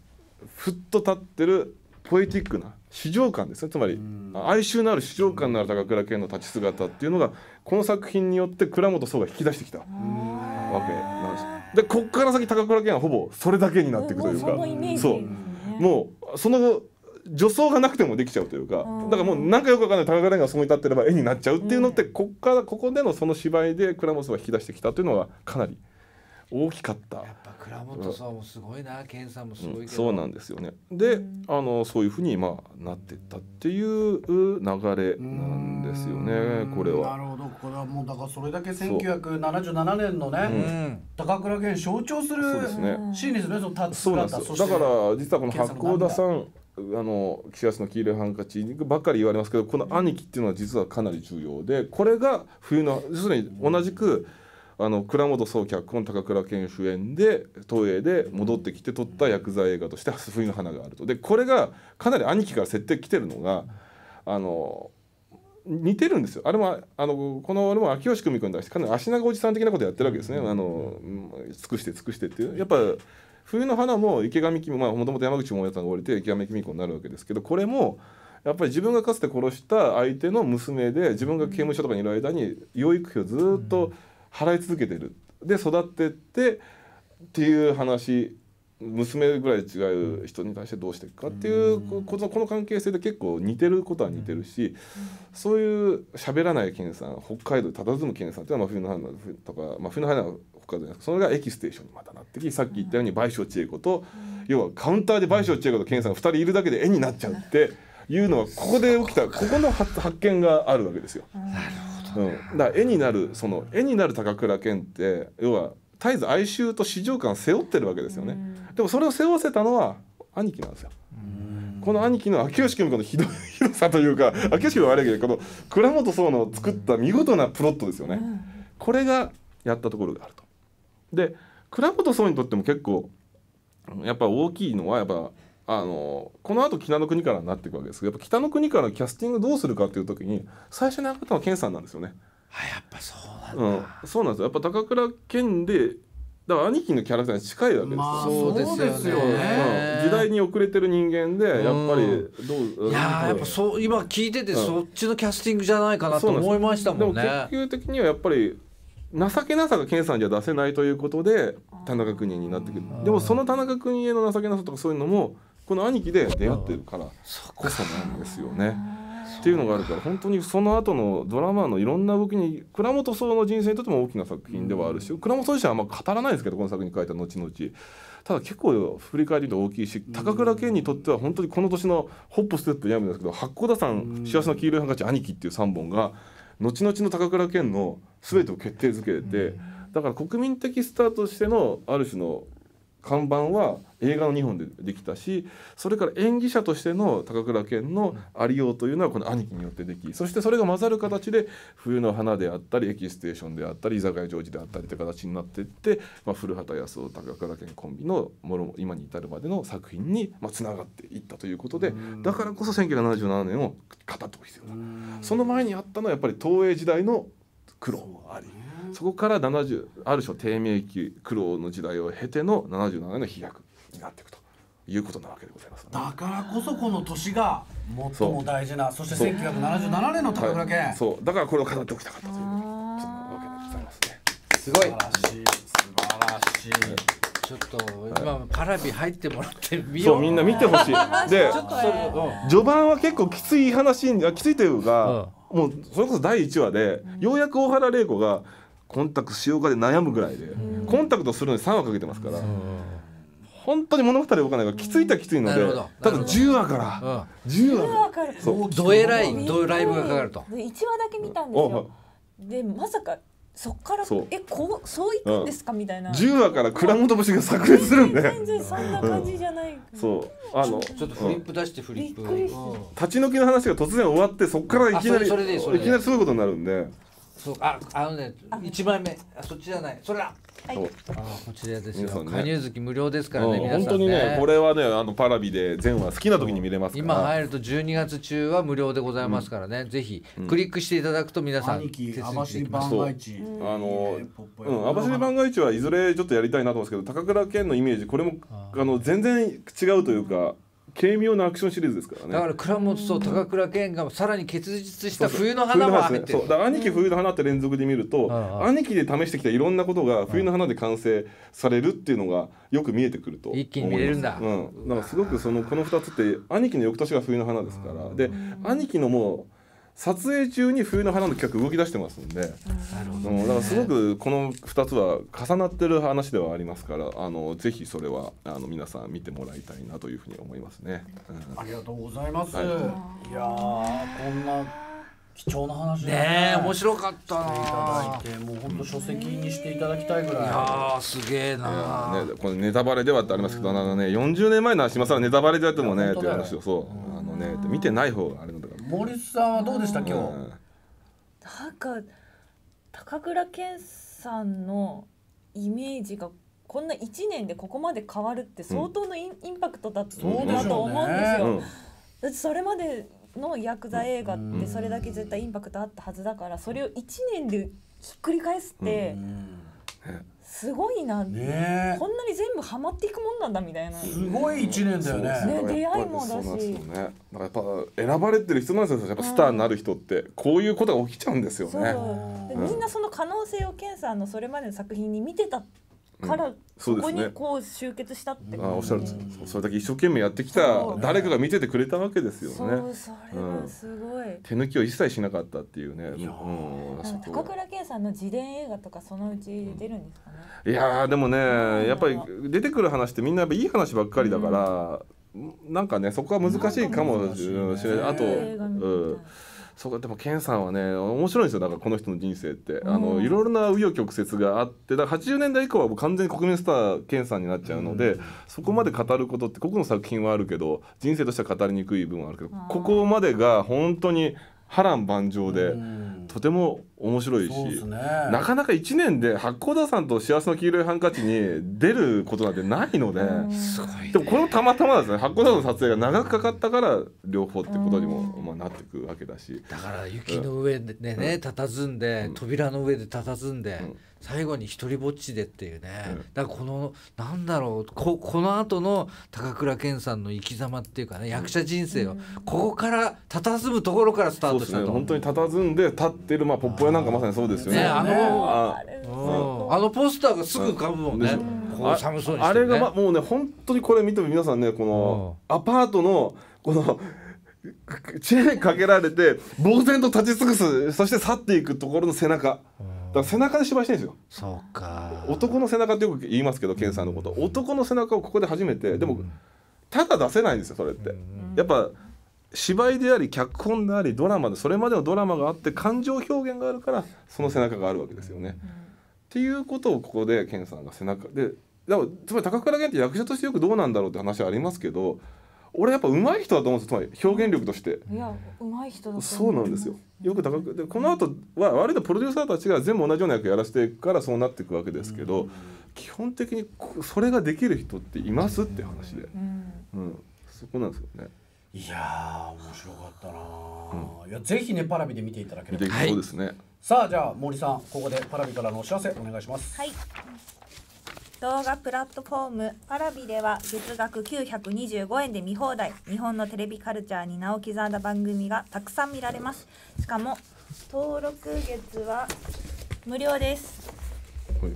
ふっと立ってるポエティックな市場感ですねつまり哀愁のある市場感のある高倉健の立ち姿っていうのがこの作品によって倉本壮が引き出してきたわけ。でこっから先高倉健はほぼそれだけになっていくというか、そうもうその助走がなくてもできちゃうというか、だからもうなんかよくわかんない高倉健がそこに立ってれば絵になっちゃうっていうのって、こっからここでのその芝居で倉本は引き出してきたというのはかなり。大きかったやっぱ倉本さんもすごいな健さんもすごいけど、うん、そうなんですよねであのそういうふうにあ、なってったっていう流れなんですよねこれはなるほどこれはもうだからそれだけ1977年のね、高倉健象徴するシーンですねその立つ姿そだから実はこの八甲田さんあの岸足の黄色いハンカチばっかり言われますけどこの兄貴っていうのは実はかなり重要でこれが冬の要するに同じく、うんあの倉本総脚本高倉健主演で東映で戻ってきて撮った薬剤映画として「冬の花」があると。でこれがかなり兄貴から設定来てるのがあの似てるんですよあれもあのこの俺も秋吉久美子に対してかなり足長おじさん的なことやってるわけですね、あの尽くして尽くしてっていうやっぱ冬の花も池上君もともと山口百恵さんが降りて池上公子になるわけですけどこれもやっぱり自分がかつて殺した相手の娘で自分が刑務所とかにいる間に養育費をずっと、うん払い続けてるで育ってってっていう話娘ぐらい違う人に対してどうしていくかっていうこのこの関係性で結構似てることは似てるし、そういう喋らない研さん北海道で佇む研さんっていうのは真冬の花とか真冬の花は北海道じゃなそれがエキステーションにまたなってきさっき言ったように倍賞千恵子と、要はカウンターで倍賞千恵子と研さんが2人いるだけで絵になっちゃうっていうのはここで起きたここの発見があるわけですよ。なるほどうん、だから絵になるその絵になる高倉健って要は絶えず哀愁と市場感を背負ってるわけですよね、でもそれを背負わせたのは兄貴なんですよ。この兄貴の秋吉君のひどい広さというか秋吉君は悪いけどこの倉本壮の作った見事なプロットですよね、これがやったところがあると。で倉本壮にとっても結構やっぱ大きいのはやっぱあのこのあと北の国からになっていくわけですけどやっぱ北の国からのキャスティングどうするかっていう時に最初に上がったのは健さんなんですよね。あやっぱそうなんだ、うん、そうなんですよやっぱ高倉健でだから兄貴のキャラクターに近いわけですまあ、そうですよね、うん、時代に遅れてる人間でやっぱりどう、うん、いややっぱそう今聞いててそっちのキャスティングじゃないかなと思いましたもんねでも結局的にはやっぱり情けなさが健さんじゃ出せないということで田中邦衛になってくるでもその田中邦衛の情けなさとかそういうのもこの兄貴で出会ってるからこそなんですよね。っていうのがあるから本当にその後のドラマのいろんな動きに倉本総の人生にとっても大きな作品ではあるし、倉本総自身はあんま語らないですけどこの作品に書いた後々ただ結構振り返りと大きいし高倉健にとっては本当にこの年のホップステップやるんですけど「八甲田山「幸せの黄色いハンカチ兄貴」っていう3本が後々の高倉健の全てを決定づけて。だから国民的スターとしてのある種の看板は映画の2本でできたしそれから演技者としての高倉健のありようというのはこの兄貴によってできそしてそれが混ざる形で「冬の花」であったり「エキステーション」であったり「居酒屋ジョージ」であったりという形になっていって、まあ、古畑康夫高倉健コンビのも今に至るまでの作品につながっていったということでだからこそ1977年を語っておく必要だその前にあったのはやっぱり東映時代の苦労もあり。そこから70ある種低迷期苦労の時代を経ての77年の飛躍になっていくと。いうことなわけでございます、ね、だからこそこの年が最も大事なそして1977年の高倉健、はい、そうだからこれを語っておきたかったというそんなわけでございますねすごい素晴らしい素晴らしい、ちょっと今パラビ入ってもらってみよう。そうみんな見てほしい。で、序盤は結構きつい話きついというか、うん、もうそれこそ第一話で、ようやく大原玲子がコンタクトしようかで悩むぐらいで、コンタクトするのに3話かけてますから。本当に物語動かないからきついときついのでただ10話から10話からそうどえらいどえらがかかると1話だけ見たんですよでまさかそっからえこうそういくんですか、みたいな10話から蔵元節が炸裂するんで全然そんな感じじゃない、そうあのちょっとフリップ出してフリップ立ち退きの話が突然終わってそっからいきなりいきなりすごいことになるんでそうああのね一枚目そっちじゃないそれだはいあこちらですよ、ね加入月無料ですからね、うん皆さん本当にねこれはねあのパラビで全話好きな時に見れますから今入ると12月中は無料でございますからね、ぜひクリックしていただくと皆さん網走万が一あのうん、番外地はいずれちょっとやりたいなと思うんですけど高倉健のイメージこれもあの全然違うというか軽妙なアクションシリーズですからねだから倉本と高倉健がさらに結実した冬の花も入ってるそう、ね、だ兄貴冬の花って連続で見ると、うん、兄貴で試してきたいろんなことが冬の花で完成されるっていうのがよく見えてくると一気に見れるんだ、うん、だからすごくそのこの2つって兄貴の翌年が冬の花ですからで兄貴のもう撮影中に冬の花の企画動き出してますんで、なるほど、ね、だからすごくこの2つは重なってる話ではありますからあのぜひそれはあの皆さん見てもらいたいなというふうに思いますね。うん、ありがとうございます、はい、いやこんな貴重な話ね面白かったしいただいてもう本当書籍にしていただきたいぐらいいやすげえなね、これネタバレではってありますけど、あのね40年前の話さんネタバレであってもねっていう話をそう、あのね見てない方があれの森さんはどうでした今日なんか高倉健さんのイメージがこんな1年でここまで変わるって相当のイン,、パクトだったと思うんですよ。だってそれまでのヤクザ映画ってそれだけ絶対インパクトあったはずだからそれを1年でひっくり返すって。すごいな、ね、こんなに全部はまっていくもんなんだみたいなすごい1年だよねね出会いもだしね、やっぱ選ばれてる人なんですよやっぱスターになる人って、こういうことが起きちゃうんですよねみんなその可能性を健さんのそれまでの作品に見てたってから、うんそね、そこにこう集結したってあおっしゃるそれだけ一生懸命やってきた誰かが見ててくれたわけですよねそれはすごい、うん、手抜きを一切しなかったっていうね、うん、高倉健さんの自伝映画とかそのうち出るんですかね、いやでもねやっぱり出てくる話ってみんなやっぱいい話ばっかりだから、うん、なんかねそこは難しいかもしれない、ね、あと、うんそこでも健さんはね面白いんですよだからこの人の人生ってあのいろいろな紆余曲折があってだから80年代以降はもう完全に国民スター健さんになっちゃうので、うそこまで語ることって個々の作品はあるけど人生としては語りにくい部分はあるけどここまでが本当に波乱万丈で、とても面白いし、ね、なかなか1年で八甲田山と「幸せの黄色いハンカチ」に出ることなんてないので、ね、でもこれもたまたまですね八甲田山の撮影が長くかかったから両方ってことにも、まあ、なってくわけだしだから雪の上でね、うん、佇んで、うん、扉の上で佇んで、うん最後に一人ぼっちでっていうね、うん、だからこのなんだろうここの後の高倉健さんの生き様っていうかね役者人生を、ここから佇むところからスタートしたと、ね、本当に佇んで立ってるまあポップ屋なんかまさにそうですよね、ね、あのあのポスターがすぐ浮かぶもんね、あれが、ま、もうね本当にこれ見ても皆さんねこのアパートのこのーンかけられて呆然と立ち尽くすそして去っていくところの背中。から背中で芝居してんですよそうか男の背中ってよく言いますけど健さんのこと、男の背中をここで初めてでも、ただ出せないんですよそれって、やっぱ芝居であり脚本でありドラマでそれまでのドラマがあって感情表現があるからその背中があるわけですよね。うん、っていうことをここで健さんが背中でだからつまり高倉健って役者としてよくどうなんだろうって話はありますけど俺やっぱ上手い人だと思うんですよつまり表現力としていや上手い人そうなんですよよく高くでこの後は割とプロデューサーたちが全部同じような役やらせてからそうなっていくわけですけど、うん、基本的にそれができる人っていますって話で、うん、うん、そこなんですよね。いや面白かったな、うん、いやぜひねパラビで見ていただければ、はい、そうですねさあじゃあ森さんここでパラビからのお知らせお願いしますはい動画プラットフォーム Paravi では月額925円で見放題日本のテレビカルチャーに名を刻んだ番組がたくさん見られますしかも登録月は無料です、はい、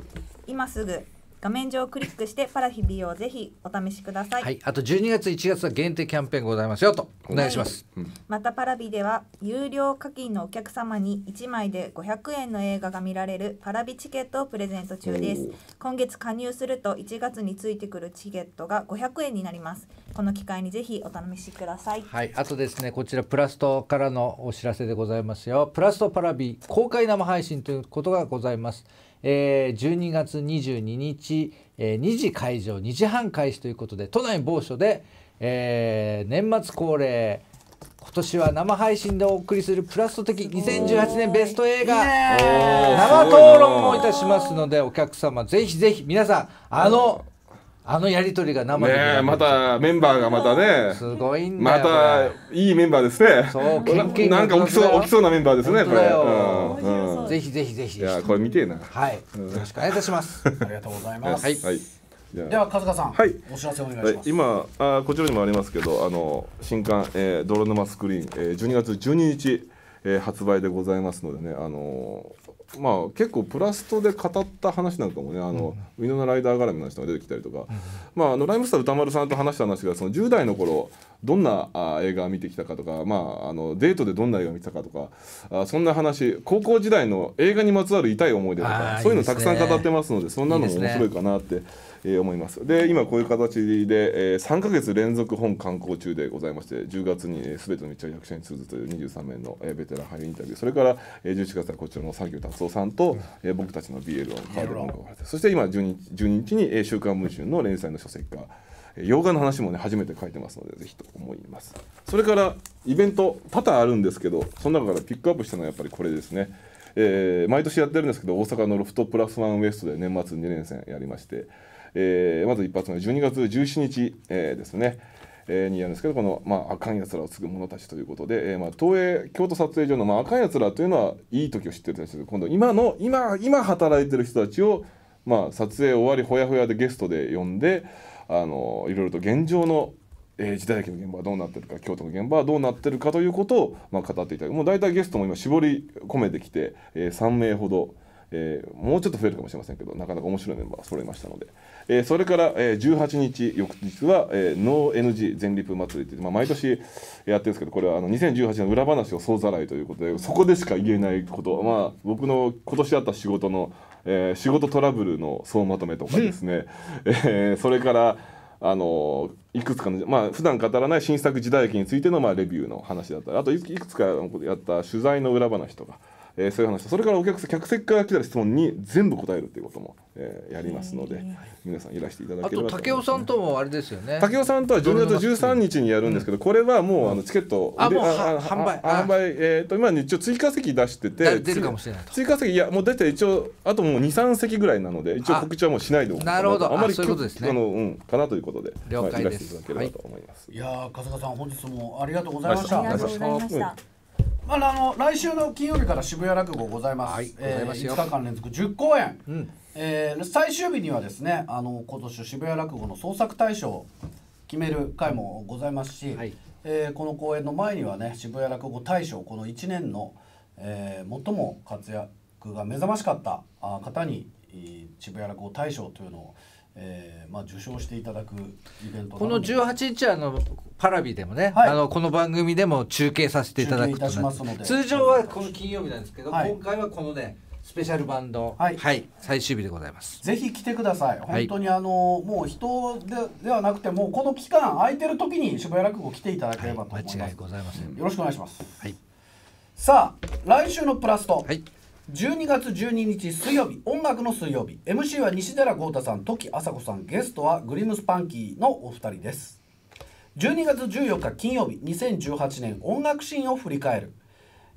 今すぐ画面上をクリックしてパラフィビをぜひお試しください、はい、あと12月1月は限定キャンペーンございますよとお願いします、はい、またパラビでは有料課金のお客様に1枚で500円の映画が見られるパラビチケットをプレゼント中です今月加入すると1月についてくるチケットが500円になりますこの機会にぜひお試しくださいはいあとですねこちらプラストからのお知らせでございますよプラストパラビ公開生配信ということがございますえー、12月22日、えー、2時開場2時半開始ということで都内某所で、えー、年末恒例今年は生配信でお送りするプラスト的2018年ベスト映画生討論もいたしますのでお客様ぜひぜひ皆さんあのあのやり取りが生でねまたメンバーがまたねすごいんだまたいいメンバーですねそうケンケンなんか起きそう起きそうなメンバーですねこれ、ぜひぜひぜひいやこれ見てえなはい、よろしくお願いいたします ありがとうございますはいでは春日さん、はい、お知らせお願いします。はい、今あこちらにもありますけど、あの新刊、えー、泥沼スクリーン、えー、12月12日、えー、発売でございますのでね、あのー、まあ、結構プラストで語った話なんかもねあの、うん、ウィノナライダー絡みの人が出てきたりとか、うん、まあ、あのライムスター歌丸さんと話した話がその10代の頃どんなあ映画を見てきたかとか、まあ、あのデートでどんな映画見てたかとかあそんな話高校時代の映画にまつわる痛い思い出とかそういうのたくさん語ってますのでそんなのも面白いかなって。いいえー、思いますで今こういう形で、えー、3か月連続本刊行中でございまして10月に「す、えー、べ、ての道は役者に通ず」という23名の、えー、ベテラン俳優インタビューそれから、えー、11月はこちらの作業達夫さんと、えー、僕たちの BL をカードにそして今12日 ,12 日に、えー「週刊文春」の連載の書籍化洋画の話もね初めて書いてますのでぜひと思いますそれからイベント多々あるんですけどその中からピックアップしたのはやっぱりこれですねえー、毎年やってるんですけど大阪のロフトプラスワンウエストで年末2連戦やりまして、えー、まず一発目、12月17日、えー、ですね。えー、にやるんですけどこの、まあ、赤かんやつらを継ぐ者たちということで、えーまあ、東映京都撮影所の、まあ、赤かんやつらというのはいい時を知ってるんですけど今度今の今今働いてる人たちを、まあ、撮影終わりほやほやでゲストで呼んであのいろいろと現状の、え時代劇の現場はどうなってるか京都の現場はどうなってるかということを、まあ、語っていただくもう大体ゲストも今絞り込めてきて、えー、3名ほど。えー、もうちょっと増えるかもしれませんけどなかなか面白いメンバー揃いましたので、えー、それから、えー、18日、翌日は、えー、ノー NG 全立祭りって、まあ、毎年やってるんですけど、これはあの2018年の裏話を総ざらいということで、そこでしか言えないこと、まあ、僕の今年あった仕事の、えー、仕事トラブルの総まとめとかですね、えー、それから、あのいくつかの、まあ普段語らない新作時代劇についての、まあ、レビューの話だったりあといくつかやった取材の裏話とか。えー、そういう話それからお客さん客席から来た質問に全部答えるっていうことも、えー、やりますので皆さんいらしていただければ、ね、あと武雄さんともあれですよね武雄さんとは12月13日にやるんですけど、これはもうあのチケット、うん、あもう販売販売、えーと、今一応追加席出してて出るかもしれない追加席いやもう出て一応あともう23席ぐらいなので一応告知はもうしないでおくなるほどあまりそういうことですねあの、うん、かなということで了解です、まあ、いらしていただければと思います、はい、いや春日さん本日もありがとうございましたありがとうございましたあの来週の金曜日から渋谷落語ございます。はい、えー、5日間連続10公演。うん、えー、最終日にはですね、あの今年渋谷落語の創作大賞を決める会もございますし、はい、えー、この公演の前にはね、渋谷落語大賞この1年の、えー、最も活躍が目覚ましかった方に渋谷落語大賞というのを。えーまあ、受賞していただくこの18日あのパラビでもね、はい、あのこの番組でも中継させていただくと通常はこの金曜日なんですけど、はい、今回はこのねスペシャルバンド、はい、はい、最終日でございます。ぜひ来てください。本当にあの、はい、もう人でではなくて、もうこの期間空いてる時に渋谷落語来ていただければと思います。はい、間違いございません。よろしくお願いします。はい。さあ、来週のプラスと。はい。12月12日水曜日音楽の水曜日 MC は西寺豪太さん時さ子さんゲストはグリムスパンキーのお二人です12月14日金曜日2018年音楽シーンを振り返る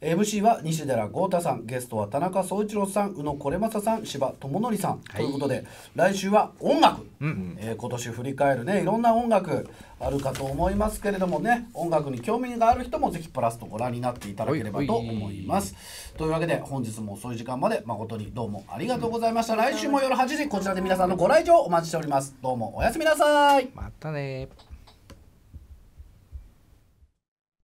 MC は西寺豪太さんゲストは田中総一郎さん宇野これまささん柴智則さん、はい、ということで来週は音楽、うんえー、今年振り返るねいろんな音楽あるかと思いますけれどもね音楽に興味がある人もぜひプラスとご覧になっていただければと思いますというわけで本日も遅い時間まで誠にどうもありがとうございました、うん、来週も夜8時こちらで皆さんのご来場お待ちしておりますどうもおやすみなさいまたね